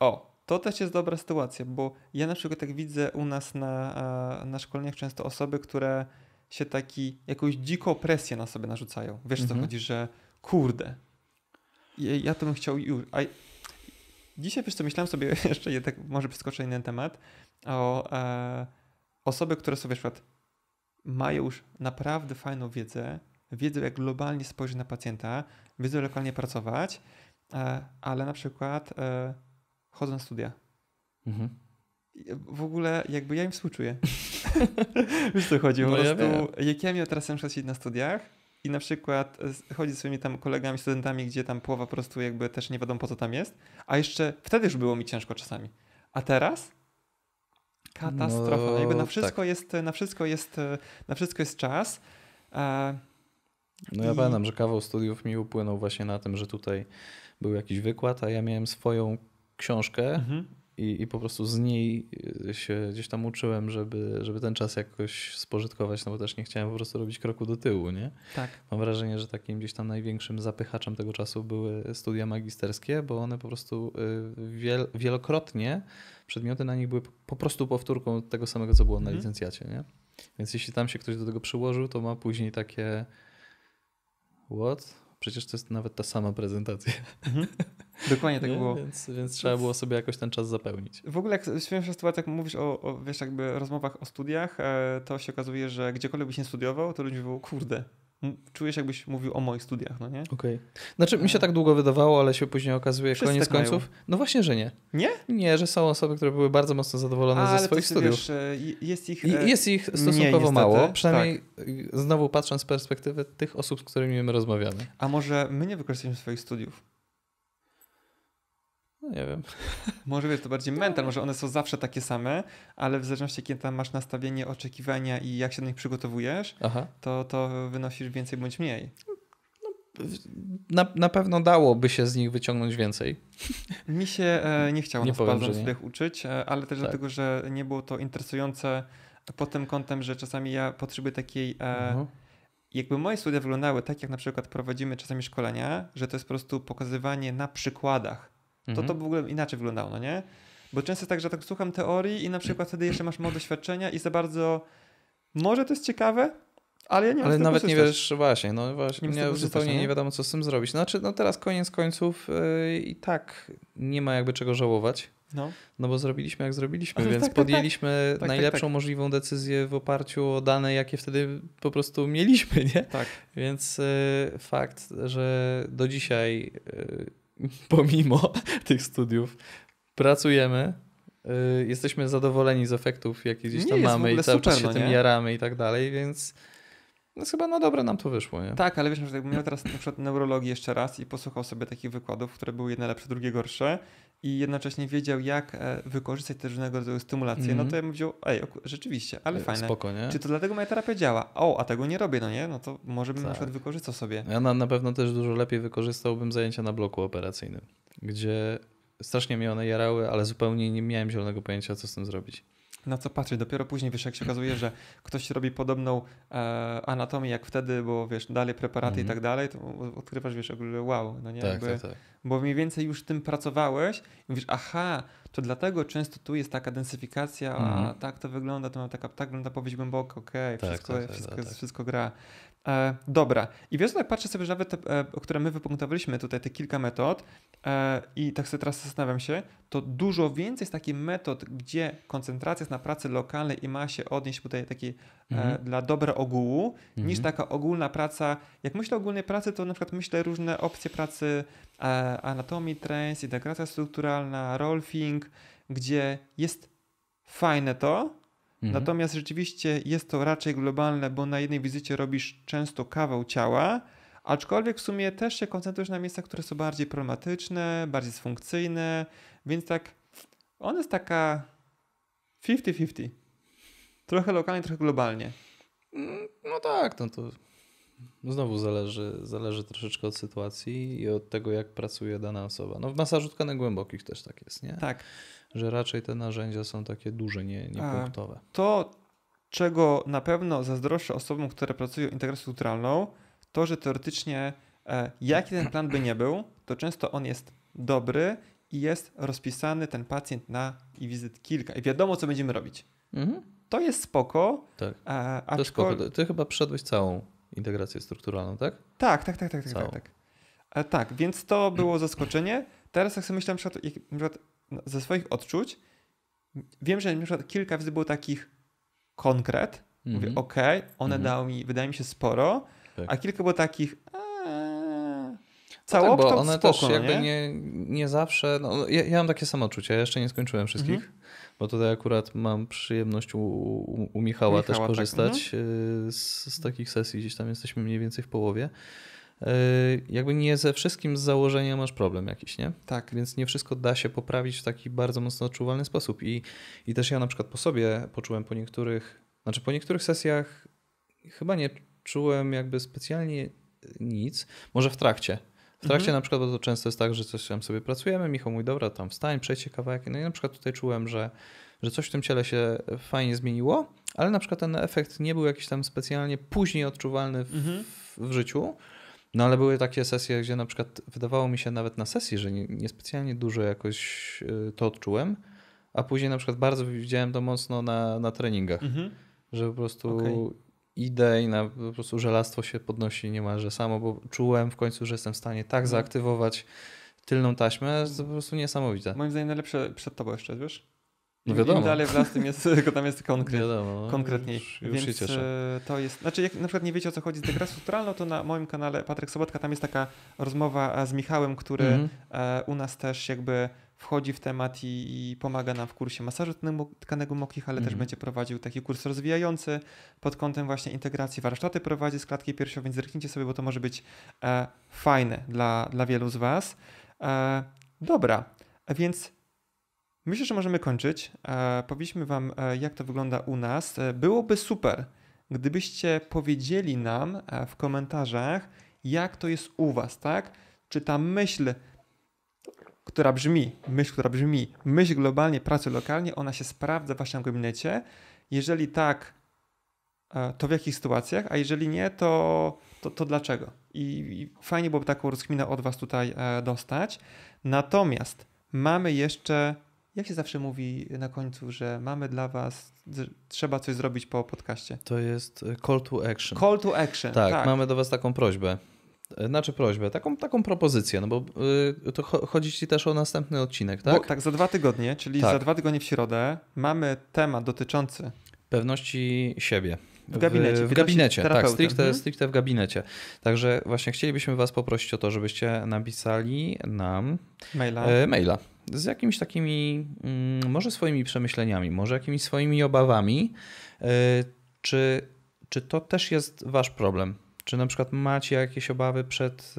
o, to też jest dobra sytuacja, bo ja na przykład tak widzę u nas na, e, na szkoleniach często osoby, które się taki, jakąś dziką presję na sobie narzucają. Wiesz mhm. co chodzi, że kurde, ja to bym chciał już. A dzisiaj wiesz co, myślałem sobie jeszcze, tak może przeskoczę inny temat, o e, osoby, które sobie przykład mają już naprawdę fajną wiedzę, wiedzą jak globalnie spojrzeć na pacjenta, wiedzą lokalnie pracować, e, ale na przykład e, chodzą na studia. Mhm w ogóle jakby ja im współczuję. Wiesz co chodzi, po no prostu ja jak ja miałem teraz na przykład na studiach i na przykład e, chodzi z swoimi tam kolegami, studentami, gdzie tam połowa po prostu jakby też nie wiadomo po co tam jest, a jeszcze wtedy już było mi ciężko czasami. A teraz katastrofa. No, jakby na tak. wszystko, tak. jest, na wszystko jest, na wszystko jest czas. E, no ja I... pamiętam, że kawał studiów mi upłynął właśnie na tym, że tutaj był jakiś wykład, a ja miałem swoją książkę mhm i, i po prostu z niej e, się gdzieś tam uczyłem, żeby, żeby ten czas jakoś spożytkować, no bo też nie chciałem po prostu robić kroku do tyłu, nie? Tak. Mam wrażenie, że takim gdzieś tam największym zapychaczem tego czasu były studia magisterskie, bo one po prostu e, wiel wielokrotnie przedmioty na nich były po prostu powtórką tego samego, co było mhm. na licencjacie, nie? Więc jeśli tam się ktoś do tego przyłożył, to ma później takie what? przecież to jest nawet ta sama prezentacja. Mhm. Dokładnie tak nie? było. Więc, więc trzeba było sobie jakoś ten czas zapełnić. W ogóle jak śmieszna sytuacja, jak mówisz o, o wiesz, jakby rozmowach o studiach, e, to się okazuje, że gdziekolwiek byś nie studiował, to ludzie było kurde, czujesz, jakbyś mówił o moich studiach, no nie? Okej. Okay. Znaczy, mi się tak długo wydawało, ale się później okazuje, Wszyscy koniec tak końców. Mają. No właśnie, że nie. Nie? Nie, że są osoby, które były bardzo mocno zadowolone A, ze swoich studiów. Wiesz, e, jest ich. E, jest ich stosunkowo nie, mało. Tak. Przynajmniej tak. znowu patrząc z perspektywy tych osób, z którymi my rozmawiamy. A może my nie wykorzystujemy swoich studiów? No nie wiem. Może wiesz, to bardziej no mental, może one są zawsze takie same, ale w zależności jakie tam masz nastawienie, oczekiwania i jak się do nich przygotowujesz, Aha. to, to wynosisz więcej bądź mniej. No, na, na pewno dałoby się z nich wyciągnąć więcej. Mi się e, nie chciało nie na powiem, uczyć, e, ale też tak. dlatego, że nie było to interesujące pod tym kątem, że czasami ja potrzebuję takiej. E, mhm. Jakby moje studia wyglądały tak, jak na przykład prowadzimy czasami szkolenia, że to jest po prostu pokazywanie na przykładach to to mhm. by w ogóle inaczej wyglądało, no nie? Bo często jest tak, że tak słucham teorii i na przykład wtedy jeszcze masz mało doświadczenia i za bardzo może to jest ciekawe, ale ja nie Ale nawet nie wiesz, właśnie, no właśnie, nie, zupełnie no nie? nie? wiadomo, co z tym zrobić. Znaczy, no teraz koniec końców yy, i tak nie ma jakby czego żałować. No. no bo zrobiliśmy jak zrobiliśmy, więc tak, podjęliśmy tak, tak. tak najlepszą tak. możliwą decyzję w oparciu o dane, jakie wtedy po prostu mieliśmy, nie? Tak. Więc y, fakt, że do dzisiaj y, pomimo tych studiów pracujemy, y, jesteśmy zadowoleni z efektów, jakie gdzieś tam mamy i cały czas się no tym nie? jaramy i tak dalej, więc no, chyba no dobre nam to wyszło, nie? Tak, ale wiesz, że jakbym miał teraz na przykład neurologii jeszcze raz i posłuchał sobie takich wykładów, które były jedne lepsze, drugie gorsze i jednocześnie wiedział, jak e, wykorzystać te różnego rodzaju stymulacje, mm -hmm. no to mhm. ja bym wziął, ej, rzeczywiście, ale e, fajne. Spoko, nie? Czy to dlatego moja terapia działa? O, a tego nie robię, no nie? No to może bym tak. na przykład wykorzystał sobie. Ja na, na pewno też dużo lepiej wykorzystałbym zajęcia na bloku operacyjnym, gdzie strasznie mnie one jarały, ale zupełnie nie miałem zielonego pojęcia, co z tym zrobić na co patrzeć. Dopiero później, wiesz, jak się okazuje, że ktoś robi podobną e, anatomię jak wtedy, bo wiesz, dalej preparaty i mhm. tak dalej, to odkrywasz, wiesz, ogólnie wow, no nie? Tak, Jakby, tak, tak. Bo mniej więcej już tym pracowałeś i mówisz, aha, to dlatego często tu jest taka densyfikacja, a mhm. tak to wygląda, to mam taka, tak wygląda powieść głęboko, okej, okay, tak, wszystko, tak, tak, wszystko, wszystko gra. E, dobra. I wiesz, jak patrzę sobie, że nawet te, e, które my wypunktowaliśmy tutaj, te kilka metod e, i tak sobie teraz zastanawiam się, to dużo więcej jest takich metod, gdzie koncentracja jest na pracy lokalnej i ma się odnieść tutaj taki e, mhm. dla dobra ogółu, niż mhm. taka ogólna praca. Jak myślę o ogólnej pracy, to na przykład myślę różne opcje pracy e, anatomii, trends, integracja strukturalna, rolfing, gdzie jest fajne to, Mhm. Natomiast rzeczywiście jest to raczej globalne, bo na jednej wizycie robisz często kawał ciała, aczkolwiek w sumie też się koncentrujesz na miejscach, które są bardziej problematyczne, bardziej dysfunkcyjne, więc tak, on jest taka 50-50. Trochę lokalnie, trochę globalnie. Mm, no tak, no to znowu zależy, zależy troszeczkę od sytuacji i od tego, jak pracuje dana osoba. No w masażu tkanek głębokich też tak jest, nie? Tak że raczej te narzędzia są takie duże, nie, nie punktowe. To, czego na pewno zazdroszczę osobom, które pracują integracją strukturalną, to, że teoretycznie e, jaki ten plan by nie był, to często on jest dobry i jest rozpisany ten pacjent na i wizyt kilka i wiadomo, co będziemy robić. Mhm. To jest spoko. Tak. E, aczkol... To jest spoko. Ty chyba przeszedłeś całą integrację strukturalną, tak? Tak, tak, tak, tak, całą. tak, tak. E, tak, więc to było zaskoczenie. Teraz jak sobie myślę, na przykład, jak, na przykład no, ze swoich odczuć wiem, że na przykład kilka wizyt było takich konkret. Mm -hmm. Mówię, mhm. ok, one mm -hmm. dały mi, wydaje mi się, sporo, tak. a kilka było takich całokształt eee, no tak, bo one spoko, też no jakby nie, nie, nie zawsze. No, ja, ja, mam takie samo uczucie. ja jeszcze nie skończyłem wszystkich, mm -hmm. bo tutaj akurat mam przyjemność u, u, u Michała, Michała, też tak, korzystać tak, z, z, takich sesji, gdzieś tam jesteśmy mniej więcej w połowie. Yy, jakby nie ze wszystkim z założenia masz problem jakiś, nie? Tak. Więc nie wszystko da się poprawić w taki bardzo mocno odczuwalny sposób. I, i też ja na przykład po sobie poczułem po niektórych, znaczy po niektórych sesjach chyba nie czułem jakby specjalnie nic, może w trakcie. W trakcie mhm. na przykład, bo to często jest tak, że coś tam sobie pracujemy, Michał mój, dobra, tam wstań, przejdźcie się kawałek. No i na przykład tutaj czułem, że, że coś w tym ciele się fajnie zmieniło, ale na przykład ten efekt nie był jakiś tam specjalnie później odczuwalny w, mhm. w życiu. No ale były takie sesje, gdzie na przykład wydawało mi się nawet na sesji, że niespecjalnie dużo jakoś y, to odczułem, a później na przykład bardzo widziałem to mocno na, na treningach, mhm. że po prostu okay. idę i na, po prostu żelastwo się podnosi niemalże samo, bo czułem w końcu, że jestem w stanie tak mhm. zaaktywować tylną taśmę, że to po prostu niesamowite. Moim zdaniem najlepsze przed tobą jeszcze, wiesz? No wiadomo. Im dalej w las, tym jest, tam jest konkret, wiadomo, no, konkretniej. Już, już Więc się cieszę. E, to jest, znaczy jak na przykład nie wiecie o co chodzi z degresją strukturalną, to na moim kanale Patryk Sobotka tam jest taka rozmowa e, z Michałem, który mm -hmm. u nas też jakby wchodzi w temat i, i, pomaga nam w kursie masażu tkanego mokich, ale mm -hmm. też mhm. będzie prowadził taki kurs rozwijający pod kątem właśnie integracji warsztaty prowadzi z klatki piersiowej, więc zerknijcie sobie, bo to może być e, fajne dla, dla wielu z Was. E, dobra, więc Myślę, że możemy kończyć. E, powiedzmy Wam, e, jak to wygląda u nas. E, byłoby super, gdybyście powiedzieli nam w komentarzach, jak to jest u Was, tak? Czy ta myśl, która brzmi, myśl, która brzmi, myśl globalnie, pracy lokalnie, ona się sprawdza w Waszym gabinecie? Jeżeli tak, to w jakich sytuacjach, a jeżeli nie, to, to, to dlaczego? I, I, fajnie byłoby taką rozkminę od Was tutaj dostać. Natomiast mamy jeszcze jak się zawsze mówi na końcu, że mamy dla Was, trzeba coś zrobić po podcaście? To jest e, call to action. Call to action. Tak, tak. mamy do Was taką prośbę. E, znaczy prośbę, taką, taką propozycję, no bo e, to chodzi Ci też o następny odcinek, tak? Bo, tak, za dwa tygodnie, czyli tak. za dwa tygodnie w środę mamy temat dotyczący pewności siebie. W gabinecie. W, w gabinecie, tak, stricte, hmm? stricte w gabinecie. Także właśnie chcielibyśmy Was poprosić o to, żebyście napisali nam maila. E, maila z jakimiś takimi, mm, może swoimi przemyśleniami, może jakimiś swoimi obawami, e, czy, czy to też jest wasz problem? Czy na przykład macie jakieś obawy przed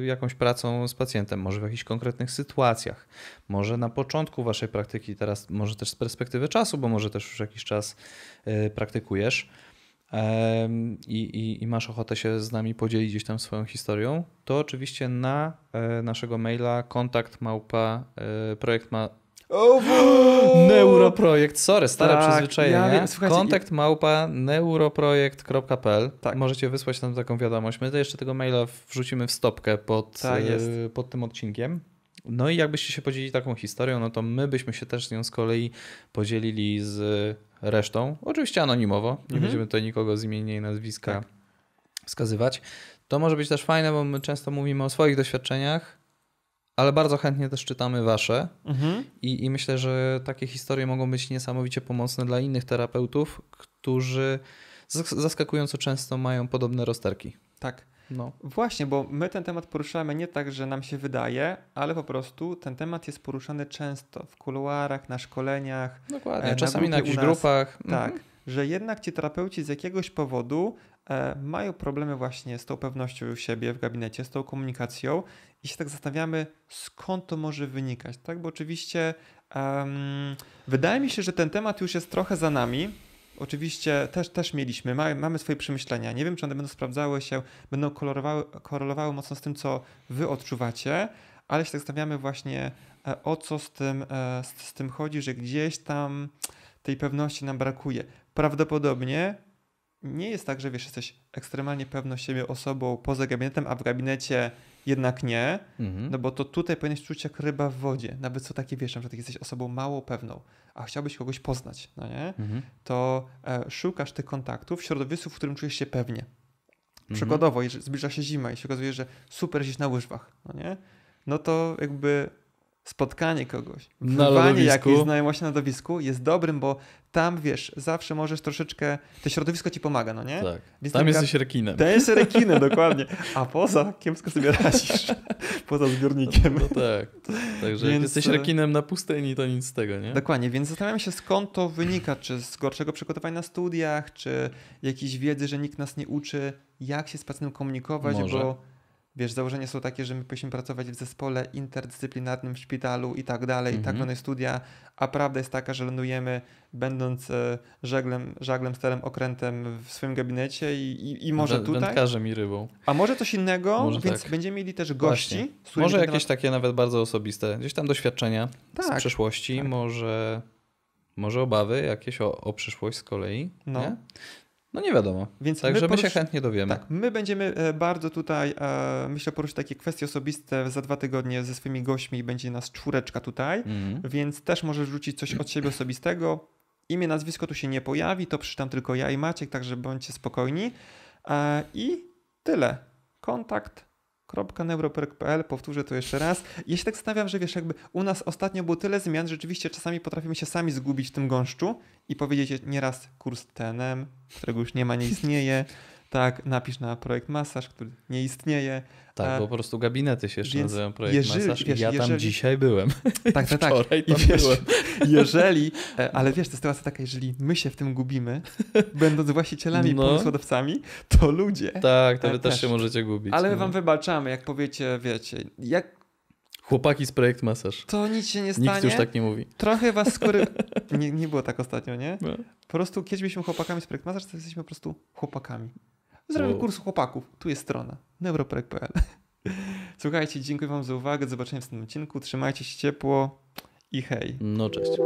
e, jakąś pracą z pacjentem, może w jakichś konkretnych sytuacjach, może na początku waszej praktyki, teraz może też z perspektywy czasu, bo może też już jakiś czas e, praktykujesz i, i, i, masz ochotę się z nami podzielić gdzieś tam swoją historią, to oczywiście na e, naszego maila kontakt małpa e, projekt ma Neuroprojekt, sorry, stare tak, przyzwyczajenie. Ja Kontakt małpa neuroprojekt.pl. Tak. Możecie wysłać nam taką wiadomość. My jeszcze tego maila wrzucimy w stopkę pod, tak e, pod tym odcinkiem. No i jakbyście się podzielili taką historią, no to my byśmy się też z nią z kolei podzielili z resztą. Oczywiście anonimowo, nie mhm. będziemy tutaj nikogo z imienia i nazwiska tak. wskazywać. To może być też fajne, bo my często mówimy o swoich doświadczeniach, ale bardzo chętnie też czytamy wasze mhm. I, i myślę, że takie historie mogą być niesamowicie pomocne dla innych terapeutów, którzy zaskakująco często mają podobne rozterki. Tak. No. Właśnie, bo my ten temat poruszamy nie tak, że nam się wydaje, ale po prostu ten temat jest poruszany często w kuluarach, na szkoleniach. Dokładnie, e, na czasami na jakichś grupach. Tak, mhm. że jednak ci terapeuci z jakiegoś powodu e, mają problemy właśnie z tą pewnością siebie w gabinecie, z tą komunikacją i się tak zastanawiamy, skąd to może wynikać, tak? Bo oczywiście um, wydaje mi się, że ten temat już jest trochę za nami, oczywiście też, też mieliśmy, mamy, mamy swoje przemyślenia. Nie wiem, czy one będą sprawdzały się, będą kolorowały, korelowały mocno z tym, co wy odczuwacie, ale się zastanawiamy tak właśnie, e, o co z tym, e, z, z tym chodzi, że gdzieś tam tej pewności nam brakuje. Prawdopodobnie nie jest tak, że wiesz, jesteś ekstremalnie pewną siebie osobą poza gabinetem, a w gabinecie jednak nie, mhm. no bo to tutaj powinieneś czuć jak ryba w wodzie, nawet co takie wiesz, że jesteś osobą mało pewną, a chciałbyś kogoś poznać, no nie? Mhm. To e, szukasz tych kontaktów w środowisku, w którym czujesz się pewnie. Mhm. Przykładowo, jeżeli zbliża się zima i się okazuje, że super jesteś na łyżwach, no nie? No to jakby spotkanie kogoś, wyrwanie jakiejś znajomości na lodowisku jest dobrym, bo tam, wiesz, zawsze możesz troszeczkę, to środowisko ci pomaga, no nie? Tak. Więc tam jesteś rekinem. Tam jesteś rekinem, dokładnie. A poza kiepsko sobie radzisz. Poza zbiornikiem. No, no tak. Także więc... jesteś e, rekinem na pustyni, to nic z tego, nie? Dokładnie, więc zastanawiam się skąd to wynika, czy z gorszego przygotowania na studiach, czy jakiejś wiedzy, że nikt nas nie uczy, jak się z pacjentem komunikować, Może. bo Wiesz, założenia są takie, że my powinniśmy pracować w zespole interdyscyplinarnym w szpitalu i tak dalej, mm -hmm. tak mhm. mamy studia, a prawda jest taka, że lądujemy będąc e, żaglem, żaglem, starym okrętem w swoim gabinecie i, i, i może tutaj. tutaj. i rybą. A może coś innego, może więc tak. będziemy mieli też gości. Może jakieś temat... takie nawet bardzo osobiste, gdzieś tam doświadczenia tak. z przeszłości, tak. może może obawy jakieś o, o przyszłość z kolei. No. Nie? No nie wiadomo. Więc my, poruszy... my się chętnie dowiemy. Tak, my będziemy e, bardzo tutaj, e, myślę, poruszyć takie kwestie osobiste za dwa tygodnie ze swoimi gośćmi. Będzie nas czwóreczka tutaj, mm. więc też możesz rzucić coś od siebie osobistego. Imię, nazwisko tu się nie pojawi, to przeczytam tylko ja i Maciek, także bądźcie spokojni. E, I tyle. Kontakt www.neuroperk.pl, powtórzę to jeszcze raz. Ja się tak stawiam, że wiesz, jakby u nas ostatnio było tyle zmian, rzeczywiście czasami potrafimy się sami zgubić w tym gąszczu i powiedzieć nieraz kurs TNM, którego już nie ma, nie istnieje. Tak, napisz na projekt masaż, który nie istnieje. Tak, bo e, po prostu gabinety się jeszcze nazywają projekt jeżeli, masaż wiesz, i ja tam jeżeli, dzisiaj byłem. Tak, tak, tak. Wczoraj tam wiesz, byłem. Jeżeli, e, ale wiesz, to jest sytuacja taka, jeżeli my się w tym gubimy, będąc właścicielami, no. pomysłodawcami, to ludzie. Tak, to e, wy też, też się możecie gubić. Ale my no. wam wybaczamy, jak powiecie, wiecie, jak Chłopaki z projekt masaż. To nic się nie stanie. Nikt już tak nie mówi. Trochę was skóry. nie, nie było tak ostatnio, nie? No. Po prostu kiedyś byliśmy chłopakami z projekt masaż, to jesteśmy po prostu chłopakami. Zrobię wow. kurs chłopaków. Tu jest strona. neuroprek.pl Słuchajcie, dziękuję wam za uwagę. Do zobaczenia w następnym odcinku. Trzymajcie się ciepło i hej. No cześć.